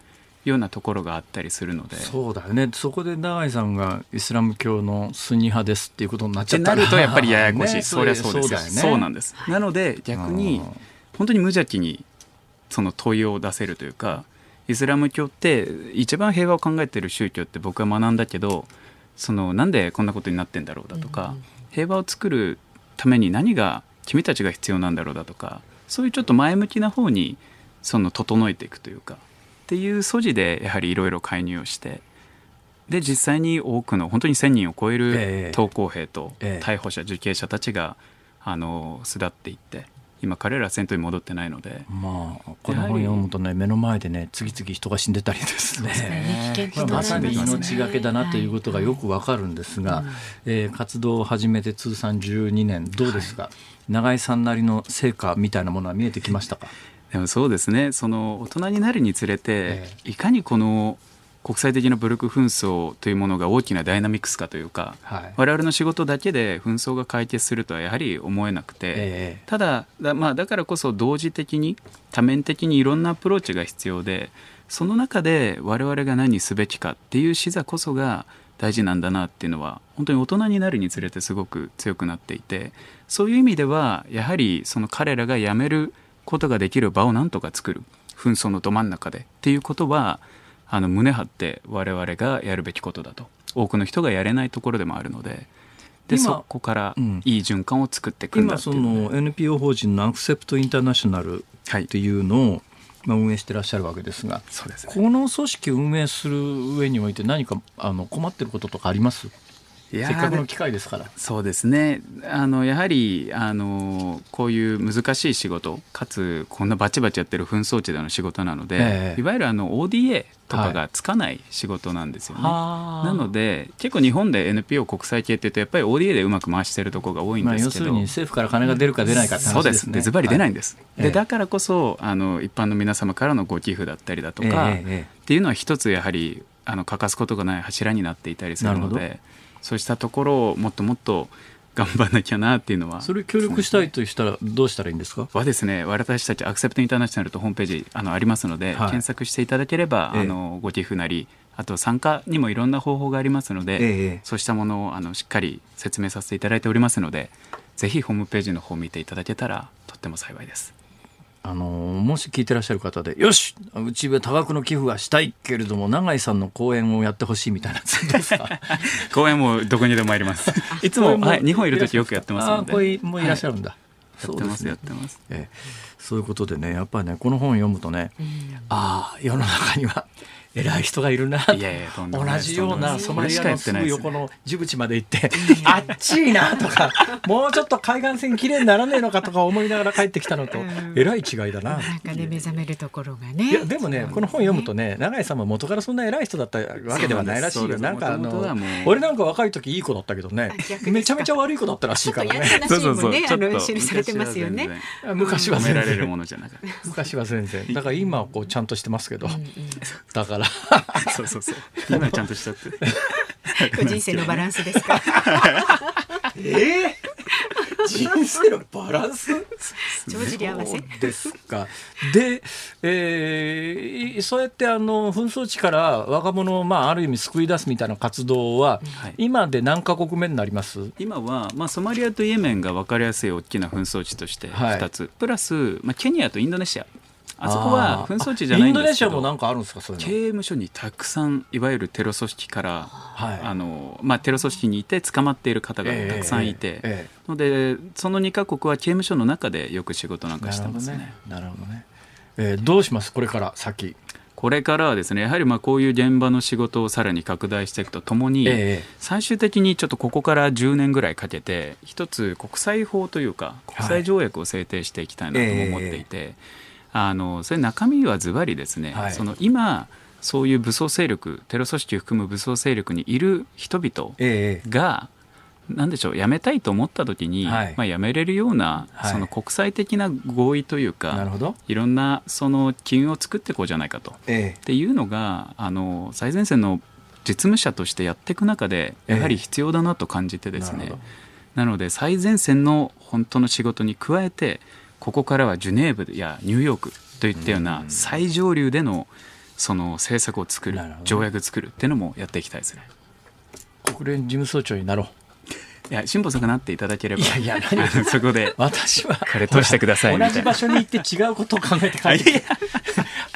ようなところがあったりするのでそうだよねそこで永井さんがイスラム教のスニ派ですっていうことになっちゃったなるとやっぱりややこしい、ね、そりゃそうですよねそうなんです、なので逆に本当に無邪気にその問いを出せるというかイスラム教って一番平和を考えている宗教って僕は学んだけどそのなんでこんなことになってんだろうだとか、平和を作るために何が君たちが必要なんだろうだとかそういうちょっと前向きな方にその整えていくというかっていう素地でやはりいろいろ介入をしてで実際に多くの本当に1,000人を超える投降兵と逮捕者、受刑者たちがあの巣立っていって今彼ら戦闘に戻ってないのでまあこの本読むとね目の前でね次々人が死んでたりですね、ねね、まさに命がけだなということがよくわかるんですが、はい、えー、活動を始めて通算12年どうですか、はい永井さんなりの成果みたいなものは見えてきましたかでもそうですねその大人になるにつれて、ええ、いかにこの国際的な武力紛争というものが大きなダイナミクスかというか、はい、我々の仕事だけで紛争が解決するとはやはり思えなくて、え、ただだ,、まあ、だからこそ同時的に多面的にいろんなアプローチが必要でその中で我々が何すべきかっていう視座こそが大事なんだなっていうのは本当に大人になるにつれてすごく強くなっていてそういう意味ではやはりその彼らが辞めることができる場をなんとか作る紛争のど真ん中でっていうことはあの胸張って我々がやるべきことだと多くの人がやれないところでもあるので。でそこからいい循環を作っていくんだっていう、ね、今その NPO 法人のアクセプトインターナショナルっていうのを、まあ、運営してらっしゃるわけですが、ね、この組織を運営する上において何かあの困ってることとかありますせっかくの機会ですからそうですねあのやはりあのこういう難しい仕事かつこんなバチバチやってる紛争地での仕事なので、えいわゆるあの ODA とかがつかない仕事なんですよね、はい、なので結構日本で NPO 国際系っていうとやっぱり ODA でうまく回してるとこが多いんですけど、まあ、要するに政府から金が出るか出ないかって話です、ね、そうですでズバリ出ないんです、はい、でだからこそあの一般の皆様からのご寄付だったりだとか、えっていうのは一つやはりあの欠かすことがない柱になっていたりするので。そうしたところをもっともっと頑張らなきゃなっていうのはそれ協力したいとしたらどうしたらいいんですかはですね私たちアクセプトインターナショナルとホームページあのありますので、はい、検索していただければ、ええ、あのご寄付なりあと参加にもいろんな方法がありますので、え、そうしたものをあのしっかり説明させていただいておりますのでぜひホームページの方を見ていただけたらとっても幸いです。あのもし聞いてらっしゃる方で「よしうちは多額の寄付はしたいけれども永井さんの講演をやってほしい」みたいな 講演もどこにでもあります いつも、はい、日本いる時よくやってますのであもいらっしゃるんだ、はいやってます、ね、やってます、ええ、そういうことでねやっぱりねこの本を読むとね、うん、ああ世の中には偉い人がいるなと同じようなソマリアのすぐ横のジブチまで行って、ね、あっちいなとか もうちょっと海岸線きれいにならねえのかとか思いながら帰ってきたのと偉い違いだな。なんかね目覚めるところがね。いやでもね、ね、この本読むとね永井さんも元からそんな偉い人だったわけではないらしいよ。なんかあの俺なんか若い時いい子だったけどねめちゃめちゃ悪い子だったらしいからね。そうそうそう。あの記ね。昔は褒められるものじ昔は全然。だから今こうちゃんとしてますけど、だから。そうそうそう今ちゃんとしたって人生のバランスですか ええ人生のバランス帳尻合わせですか。で、えー、そうやってあの紛争地から若者を、まあ、ある意味救い出すみたいな活動は、はい、今で何カ国目になります今は、まあ、ソマリアとイエメンが分かりやすい大きな紛争地として2つ、はい、プラス、まあ、ケニアとインドネシアあそこは紛争地じゃないんですけどインドネシアもなんかあるんですかそういうの刑務所にたくさんいわゆるテロ組織から、はい、あのまあ、テロ組織にいて捕まっている方がたくさんいて、えー、えー、のでその2か国は刑務所の中でよく仕事なんかしてますね。なるほどね、ね、えー、どうしますこれから先これからはですねやはりまあこういう現場の仕事をさらに拡大していくとともに、最終的にちょっとここから10年ぐらいかけて一つ国際法というか国際条約を制定していきたいなと思っていて。あのそれ中身はズバリですね、はい、その今そういう武装勢力テロ組織を含む武装勢力にいる人々が、ええ、でしょうやめたいと思った時に、はい、まあ、やめれるような、はい、その国際的な合意というか、なるほどいろんなその機運を作っていこうじゃないかと、ええっていうのがあの最前線の実務者としてやっていく中でやはり必要だなと感じてですね、ええ、ななので最前線の本当の仕事に加えてここからはジュネーブやニューヨークといったような最上流でのその政策を作る条約作るっていうのもやっていきたいですね国連事務総長になろういや辛坊さんがなっていただければいやいや そこで私は彼としてください同じ場所に行って違うことを考えて帰って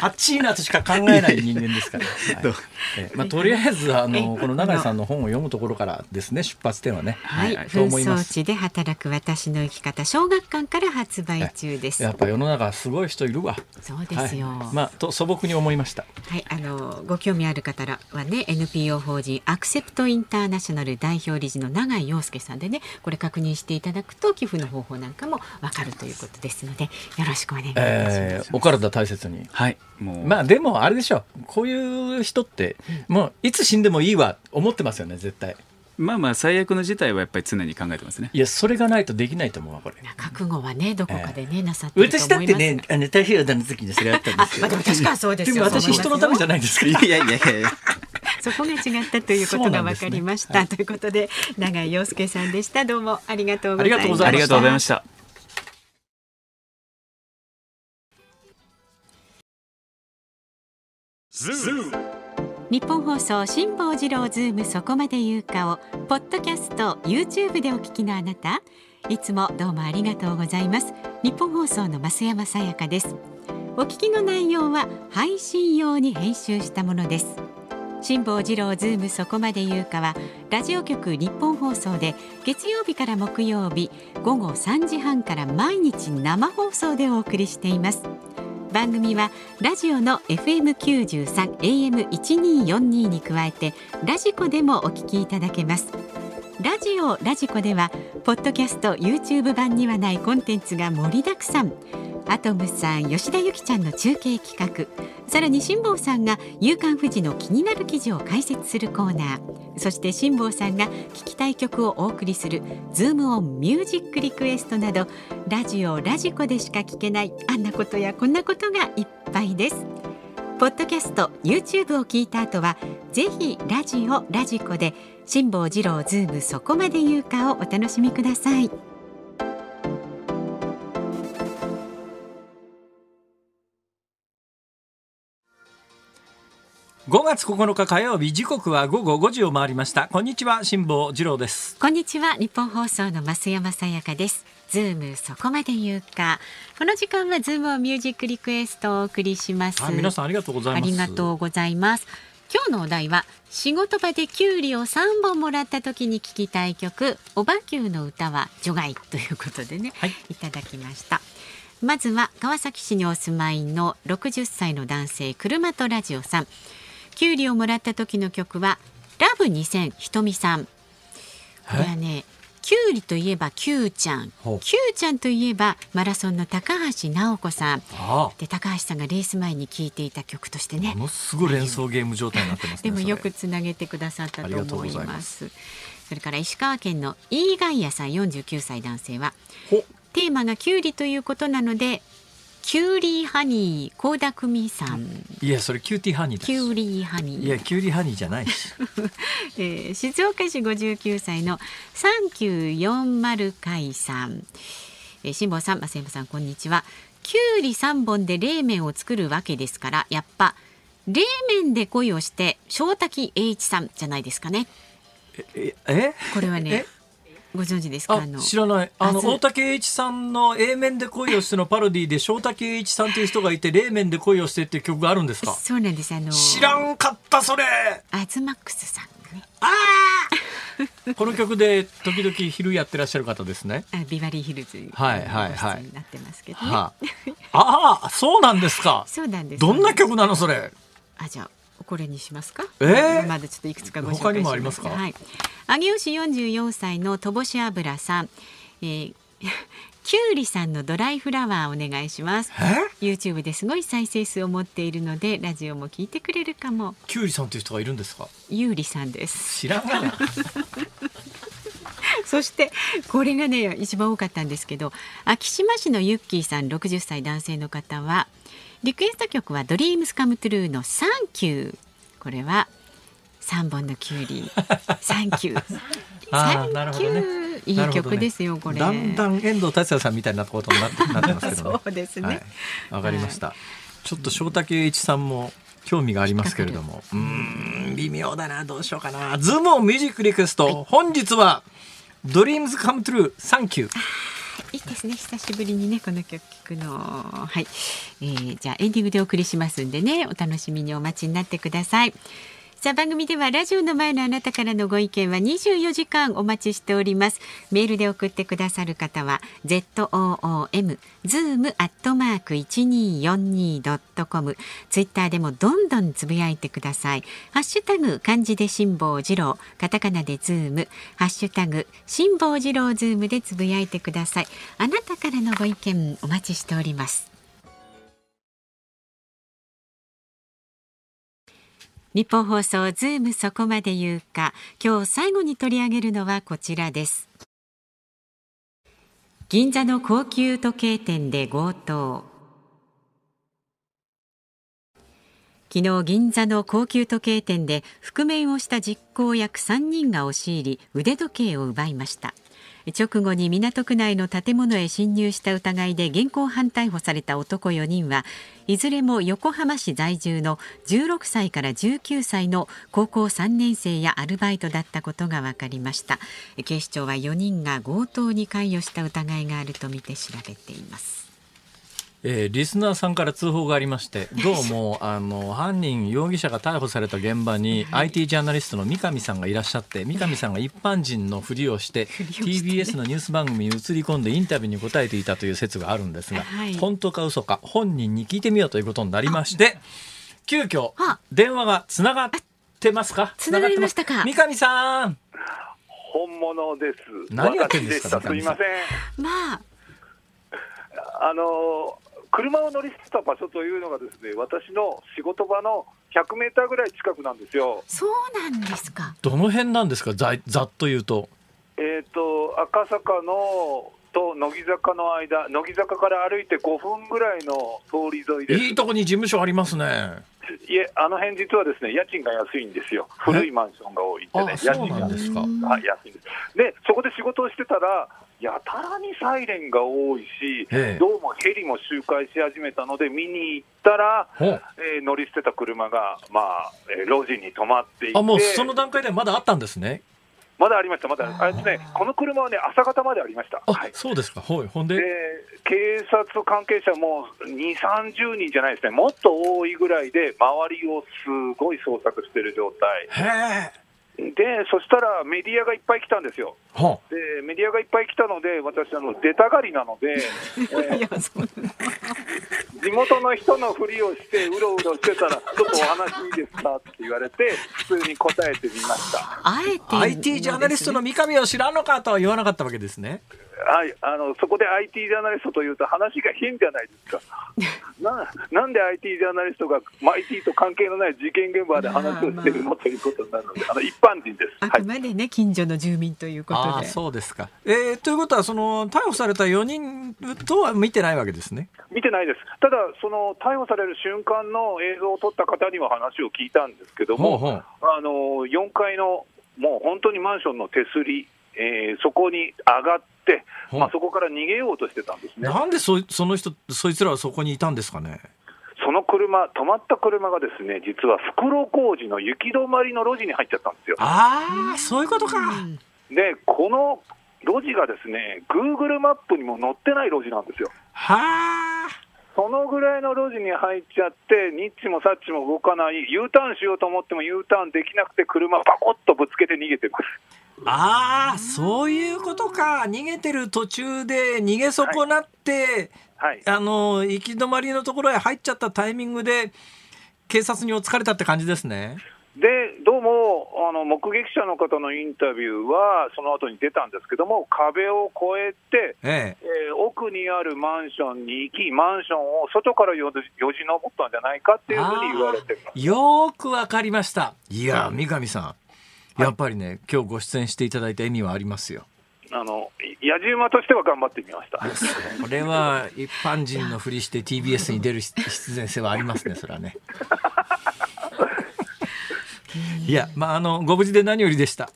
暑いなとしか考えない人間ですから、はいまあ、とりあえずあのこの永井さんの本を読むところからですね出発点はね。はい、はい、紛争地で働く私の生き方小学館から発売中です。やっぱ世の中すごい人いるわ。そうですよ。はい、まあと素朴に思いました。はい、あのご興味ある方らはね NPO 法人アクセプトインターナショナル代表理事の永井陽介さんでねこれ確認していただくと寄付の方法なんかもわかるということですのでよろしくお願いします。えー、お体大切に。はい。まあでもあれでしょうこういう人ってもういつ死んでもいいわ思ってますよね絶対まあまあ最悪の事態はやっぱり常に考えてますねいやそれがないとできないと思うわこれ覚悟はねどこかでね、えー、なさって私だってねあの太平洋の時にそれあったんですよあでも確かそうですよ私人のためじゃないですかいやいやいやいやそこが違ったということが分かりました、ねはい、ということで永井陽介さんでしたどうもありがとうございましたありがとうございました日本放送辛坊治郎ズームそこまで言うかをポッドキャスト YouTube でお聞きのあなたいつもどうもありがとうございます日本放送の増山さやかですお聞きの内容は配信用に編集したものです辛坊治郎ズームそこまで言うかはラジオ局日本放送で月曜日から木曜日午後3時半から毎日生放送でお送りしています番組はラジオの FM93 AM1242 に加えてラジコでもお聞きいただけますラジオラジコではポッドキャスト YouTube 版にはないコンテンツが盛りだくさんアトムさん吉田ゆきちゃんの中継企画さらに辛坊さんが「夕刊富士」の気になる記事を解説するコーナーそして辛坊さんが聴きたい曲をお送りする「ズームオンミュージックリクエスト」などラジオラジコでしか聴けないあんなことやこんなことがいっぱいです。ポッドキャスト YouTube を聞いた後はぜひラジオラジコで辛坊治郎ズームそこまで言うかをお楽しみください5月9日火曜日時刻は午後5時を回りましたこんにちは辛坊治郎ですこんにちは日本放送の増山さやかですズームそこまで言うかこの時間はズームをミュージックリクエストをお送りします皆さんありがとうございますありがとうございます今日のお題は仕事場でキュウリを3本もらった時に聞きたい曲おばきゅうの歌は除外ということでね、はい、いただきましたまずは川崎市にお住まいの60歳の男性車とラジオさん給をもらった時の曲はラブ2000ひとみさんこれはねきゅうりといえばきゅうちゃんきゅうちゃんといえばマラソンの高橋尚子さんで高橋さんがレース前に聴いていた曲としてねものすごい連想ゲーム状態になってます、ね、でもよくつなげてくださったと思いますそれから石川県のガイアさん49歳男性はテーマがきゅうりということなのでキューリーハニー高田久美さんいやそれキューティーハニーキューリーハニーいやキューリーハニーじゃないし、えー、静岡市五十九歳の三九四丸ー4会さん、えー、辛坊さん増山さんこんにちはきゅうり三本で冷麺を作るわけですからやっぱ冷麺で恋をして正滝栄一さんじゃないですかねえ、ええこれはねご存知ですか知らないあの大竹栄一さんの A 面で恋をしてのパロディで翔竹栄一さんという人がいて冷面で恋をしてっていう曲があるんですかそうなんですあの知らんかったそれアズマックスさんああこの曲で時々昼やってらっしゃる方ですねビバリーヒルズにはいはいはいなってますけど、ね、はいあ、あそうなんですかそうなんです、どんな曲なのそれあじゃあこれにしますか。えー、まだちょっといくつかご紹介します。ますか。はい。上尾市四十四歳のとぼし油さん。えー、きゅうりさんのドライフラワーお願いします。YouTube ですごい再生数を持っているのでラジオも聞いてくれるかも。きゅうりさんという人がいるんですか。ゆうりさんです。知らな そしてこれがね一番多かったんですけど秋島市のユッキーさん六十歳男性の方は「リクエスト曲は「ドリームスカムトゥルーの「サンキュー」これは三本のキュウリ。サンキュー」サンキュー。いい曲ですよ、ね、これ。だんだん遠藤達也さんみたいなことになってなってますけど、ね、そうですね。わ、はい、かりました。はい、ちょっと翔太一さんも興味がありますけれども、うん微妙だなどうしようかな。ズームミュージックリクエスト、はい、本日はドリームズカムトゥルーサンキュー。いいですね久しぶりにねこの曲聴くのはい、えー、じゃあエンディングでお送りしますんでねお楽しみにお待ちになってくださいさあ番組ではラジオの前のあなたからのご意見は24時間お待ちしておりますメールで送ってくださる方は ZOOM zoom アットマーク一二四二ドットコムツイッターでもどんどんつぶやいてくださいハッシュタグ漢字で辛坊治郎カタカナでズームハッシュタグ辛坊治郎ズームでつぶやいてくださいあなたからのご意見お待ちしております日本放送ズームそこまで言うか今日最後に取り上げるのはこちらです銀座の高級時計店で強盗昨日銀座の高級時計店で覆面をした実行役3人が押し入り腕時計を奪いました直後に港区内の建物へ侵入した疑いで現行犯逮捕された男4人はいずれも横浜市在住の16歳から19歳の高校3年生やアルバイトだったことが分かりました警視庁は4人が強盗に関与した疑いがあるとみて調べていますえー、リスナーさんから通報がありましてどうもあの犯人容疑者が逮捕された現場に IT ジャーナリストの三上さんがいらっしゃって三上さんが一般人のふりをして TBS のニュース番組に映り込んでインタビューに答えていたという説があるんですが、はい、本当か嘘か本人に聞いてみようということになりまして急遽電話がつながってますかつながりましたか三上さん本物です何やってんですかすいませんまああの車を乗り捨てた場所というのがですね私の仕事場の100メーターぐらい近くなんですよ。そうなんですか。どの辺なんですか。ざざっと言うと。えっ、ー、と赤坂のと乃木坂の間、乃木坂から歩いて5分ぐらいの通り沿いです。いいとこに事務所ありますね。いえ、あの辺実はですね、家賃が安いんですよ。古いマンションが多いってね、家賃が。ですか。はい、安いです。で、そこで仕事をしてたら、やたらにサイレンが多いし、どうもヘリも周回し始めたので、見に行ったら、ええー、乗り捨てた車が、まあ、えー、路地に止まっていてあもうその段階でまだあったんですね、まだありました、まだあれですね、この車はね、朝方までありました。はい、そうですか、はい、ほんで警察関係者も2、30人じゃないですね、もっと多いぐらいで、周りをすごい捜索している状態。へで、そしたらメディアがいっぱい来たんですよ。はあ、でメディアがいっぱい来たので、私、あの出たがりなので、えー、地元の人のふりをして、うろうろしてたら、ちょっとお話いいですかって言われて、普通に答えてみました。あえて、IT ジャーナリストの三上を知らんのかとは言わなかったわけですね。はい、あのそこで IT ジャーナリストというと話が変じゃないですか。ななんで IT ジャーナリストが、ま IT と関係のない事件現場で話をしてるの、まあ、ということなのであの一般人です。あくまでね、はい、近所の住民ということで。そうですか、えー。ということはその逮捕された4人とは見てないわけですね。見てないです。ただその逮捕される瞬間の映像を撮った方には話を聞いたんですけども、ほうほうあの4階のもう本当にマンションの手すり、えー、そこに上がって、まあ、そこから逃げようとしてたんですね。なんでそその人、そいつらはそこにいたんですかね。その車、止まった車がですね、実は袋小路の行き止まりの路地に入っちゃったんですよ。ああ、そういうことか。で、この路地がですね、グーグルマップにも載ってない路地なんですよ。はあ。そのぐらいの路地に入っちゃって、ニッチもサッチも動かない、U ターンしようと思っても U ターンできなくて、車、パコッとぶつけて逃げてます。ああ、そういうことか。逃げてる途中で逃げ損なって、はい、はい、あの、行き止まりのところへ入っちゃったタイミングで、警察にお疲れたって感じですね。で、どうも、あの、目撃者の方のインタビューは、その後に出たんですけども、壁を越えて、えええー、奥にあるマンションに行き、マンションを外からよじ登ったんじゃないかっていうふうに言われてよくわかりました。いや、三上さん。やっぱりね、今日ご出演していただいた意味はありますよ。あの野じ馬としては頑張ってみました。これは一般人のふりして TBS に出る必然性はありますね、それはね。いや、まあ、あの、ご無事で何よりでした。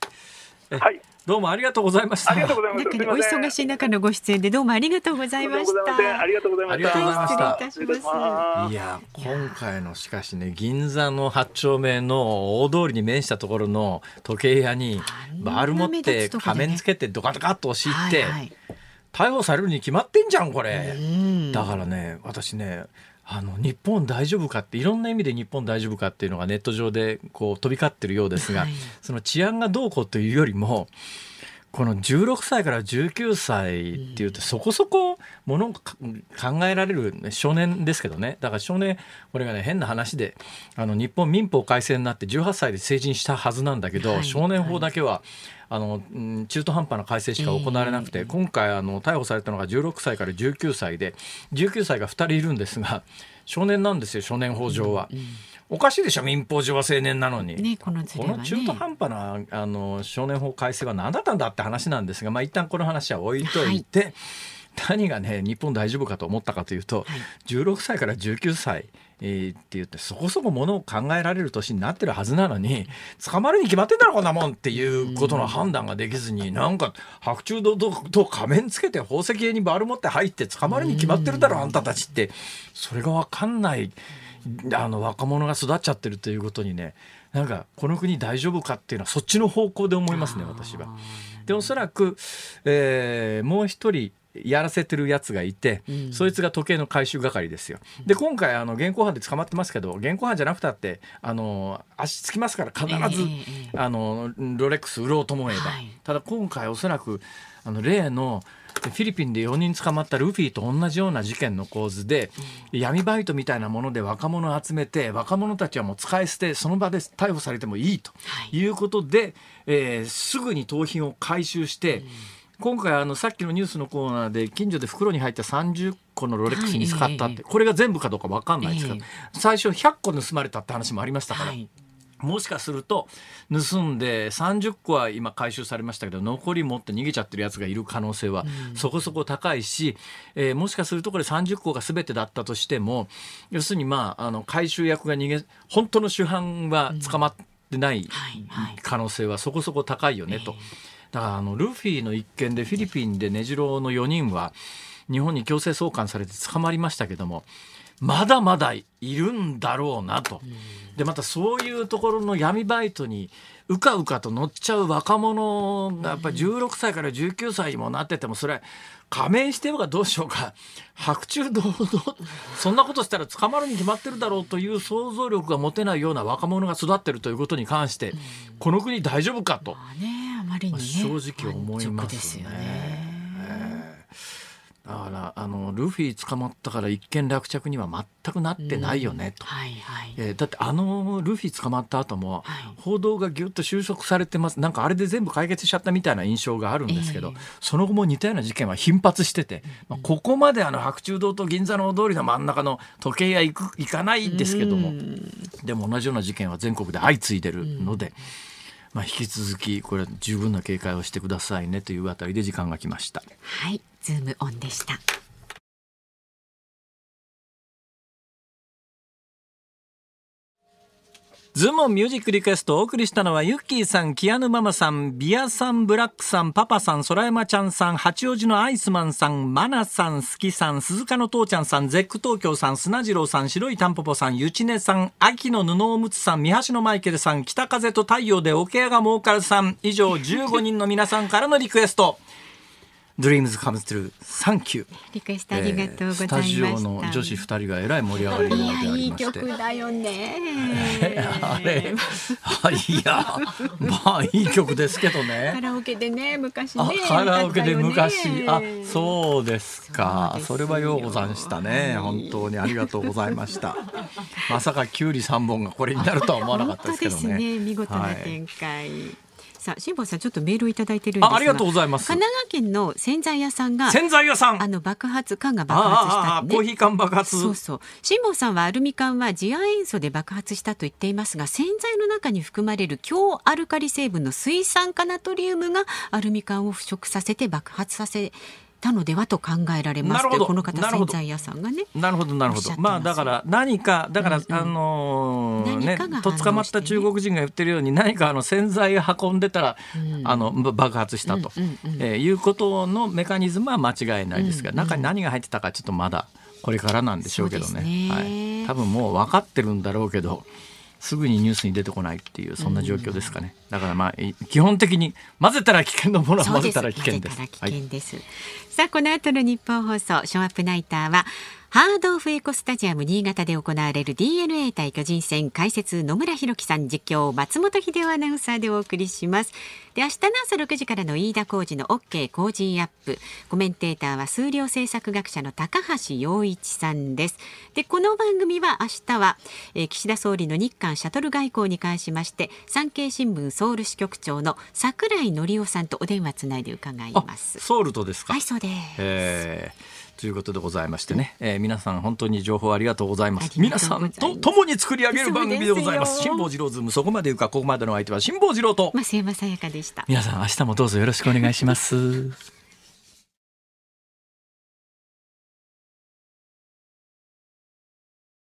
はい。どうもありがとうございました。ありがとうございました。お忙しい中のご出演でどうもありがとうございました。ありがとうございました。失礼いたしまいや今回のしかしね銀座の八丁目の大通りに面したところの時計屋にバール持って仮面つけてドカドカっと押し入って。はいはい逮捕されるに決まってんじゃんこれ、だからね私ねあの日本大丈夫かっていろんな意味で日本大丈夫かっていうのがネット上でこう飛び交ってるようですが、はい、その治安がどうこうというよりもこの16歳から19歳っていうとそこそこものを考えられる少年ですけどねだから少年これがね変な話であの日本民法改正になって18歳で成人したはずなんだけど、少年法だけはあの中途半端な改正しか行われなくて、えー、今回あの逮捕されたのが16歳から19歳で19歳が2人いるんですが少年なんですよ少年法上は。うんうんおかしいでしょ民法上は青年なのに、ねこのね、この中途半端なあの少年法改正は何だったんだって話なんですが、まあ、一旦この話は置いといて、はい何がね日本大丈夫かと思ったかというと、はい、16歳から19歳、えー、って言ってそこそこものを考えられる年になってるはずなのに捕まるに決まってんだろこんなもんっていうことの判断ができずに、なんか白昼堂々と仮面つけて宝石屋にバール持って入って捕まるに決まってるだろ、あんたたちってそれが分かんないあの若者が育っちゃってるということにねなんかこの国大丈夫かっていうのはそっちの方向で思いますね私は。でおそらく、えー、もう一人やらせてるやつがいて、うん、そいつが時計の回収係ですよ。で今回あの現行犯で捕まってますけど現行犯じゃなくたってあの足つきますから必ず、えー、あのロレックス売ろうと思えば、はい、ただ今回おそらくあの例のフィリピンで4人捕まったルフィと同じような事件の構図で、闇バイトみたいなもので若者を集めて若者たちはもう使い捨てその場で逮捕されてもいいということで、えすぐに盗品を回収して、今回あのさっきのニュースのコーナーで近所で袋に入った30個のロレックスに使ったって、これが全部かどうか分かんないですから、最初100個盗まれたって話もありましたから。もしかすると盗んで30個は今回収されましたけど残り持って逃げちゃってるやつがいる可能性はそこそこ高いし、えー、もしかするとこれ30個が全てだったとしても要するにまああの回収役が逃げ本当の主犯は捕まってない可能性はそこそこ高いよねと。うんはいはいあのルフィの一件でフィリピンで根城の4人は日本に強制送還されて捕まりましたけどもまだまだいるんだろうなとでまたそういうところの闇バイトにうかうかと乗っちゃう若者がやっぱ16歳から19歳にもなっててもそれは加盟してるかどうしようか白昼堂々そんなことしたら捕まるに決まってるだろうという想像力が持てないような若者が育ってるということに関してこの国大丈夫かと。まあねまりに、ね、正直思いますね。すねだからあのルフィ捕まったから一件落着には全くなってないよね、と、はいはい、えー、だってあのルフィ捕まった後も、はい、報道がぎゅっと収束されてますなんかあれで全部解決しちゃったみたいな印象があるんですけど、えー、その後も似たような事件は頻発してて、うん、まあ、ここまであの白昼堂と銀座の通りの真ん中の時計屋行く行かないですけども、うん、でも同じような事件は全国で相次いでるので。うんまあ、引き続きこれ十分な警戒をしてくださいねというあたりで時間が来ました。はいズームオンでしたズモンミュージックリクエストをお送りしたのは、ユッキーさん、キアヌママさん、ビアさん、ブラックさん、パパさん、空山ちゃんさん、八王子のアイスマンさん、マナさん、スキさん、鈴鹿の父ちゃんさん、ゼック東京さん、砂次郎さん、白いタンポポさん、ゆちねさん、秋の布おむつさん、三橋のマイケルさん、北風と太陽でおケアが儲かるさん、以上15人の皆さんからのリクエスト。Dreams Comes True Thank リクエストありがとうございます、えー、スタジオの女子二人がえらい盛り上がりでありましていい曲だよねあれいやまあいい曲ですけどねカラオケでね昔ねカラオケで昔、ね、あそうですかそれはようござんしたね本当にありがとうございましたまさかきゅうり三本がこれになるとは思わなかったですけどね、ね、見事な展開、はいさあ辛坊さんちょっとメールをいただいてるんですがありがとうございます神奈川県の洗剤屋さんが洗剤屋さんあの爆発缶が爆発した、ね、コーヒー缶爆発そうそう辛坊さんはアルミ缶は次亜塩素で爆発したと言っていますが洗剤の中に含まれる強アルカリ成分の水酸化ナトリウムがアルミ缶を腐食させて爆発させったのではと考えられますとこの方洗剤屋さんがねなるほどなるほどまあだから何かだから、うんうん、あのー、ねと捕まった中国人が言ってるように何かあの洗剤を運んでたら、うん、あの爆発したと、うんうん、えー、いうことのメカニズムは間違いないですが、うんうん、中に何が入ってたかちょっとまだこれからなんでしょうけどね、ね、はい、多分もう分かってるんだろうけど。すぐにニュースに出てこないっていうそんな状況ですかね、うん、だからまあ基本的に混ぜたら危険のものは混ぜたら危険です、はい、さあこの後の日本放送ショーアップナイターはハードオフエコスタジアム新潟で行われる DNA 対巨人戦解説野村弘樹さん実況松本秀夫アナウンサーでお送りしますで明日の朝6時からの飯田浩二の OK 工人アップコメンテーターは数量政策学者の高橋洋一さんですでこの番組は明日は、えー、岸田総理の日韓シャトル外交に関しまして産経新聞ソウル支局長の櫻井則夫さんとお電話つないで伺いますソウルとですかはいそうです、えということでございましてね、えー、皆さん本当に情報ありがとうございます皆さんと共に作り上げる番組でございます辛坊治郎ズームそこまで言うかここまでの相手は辛坊治郎と増山さやかでした皆さん明日もどうぞよろしくお願いします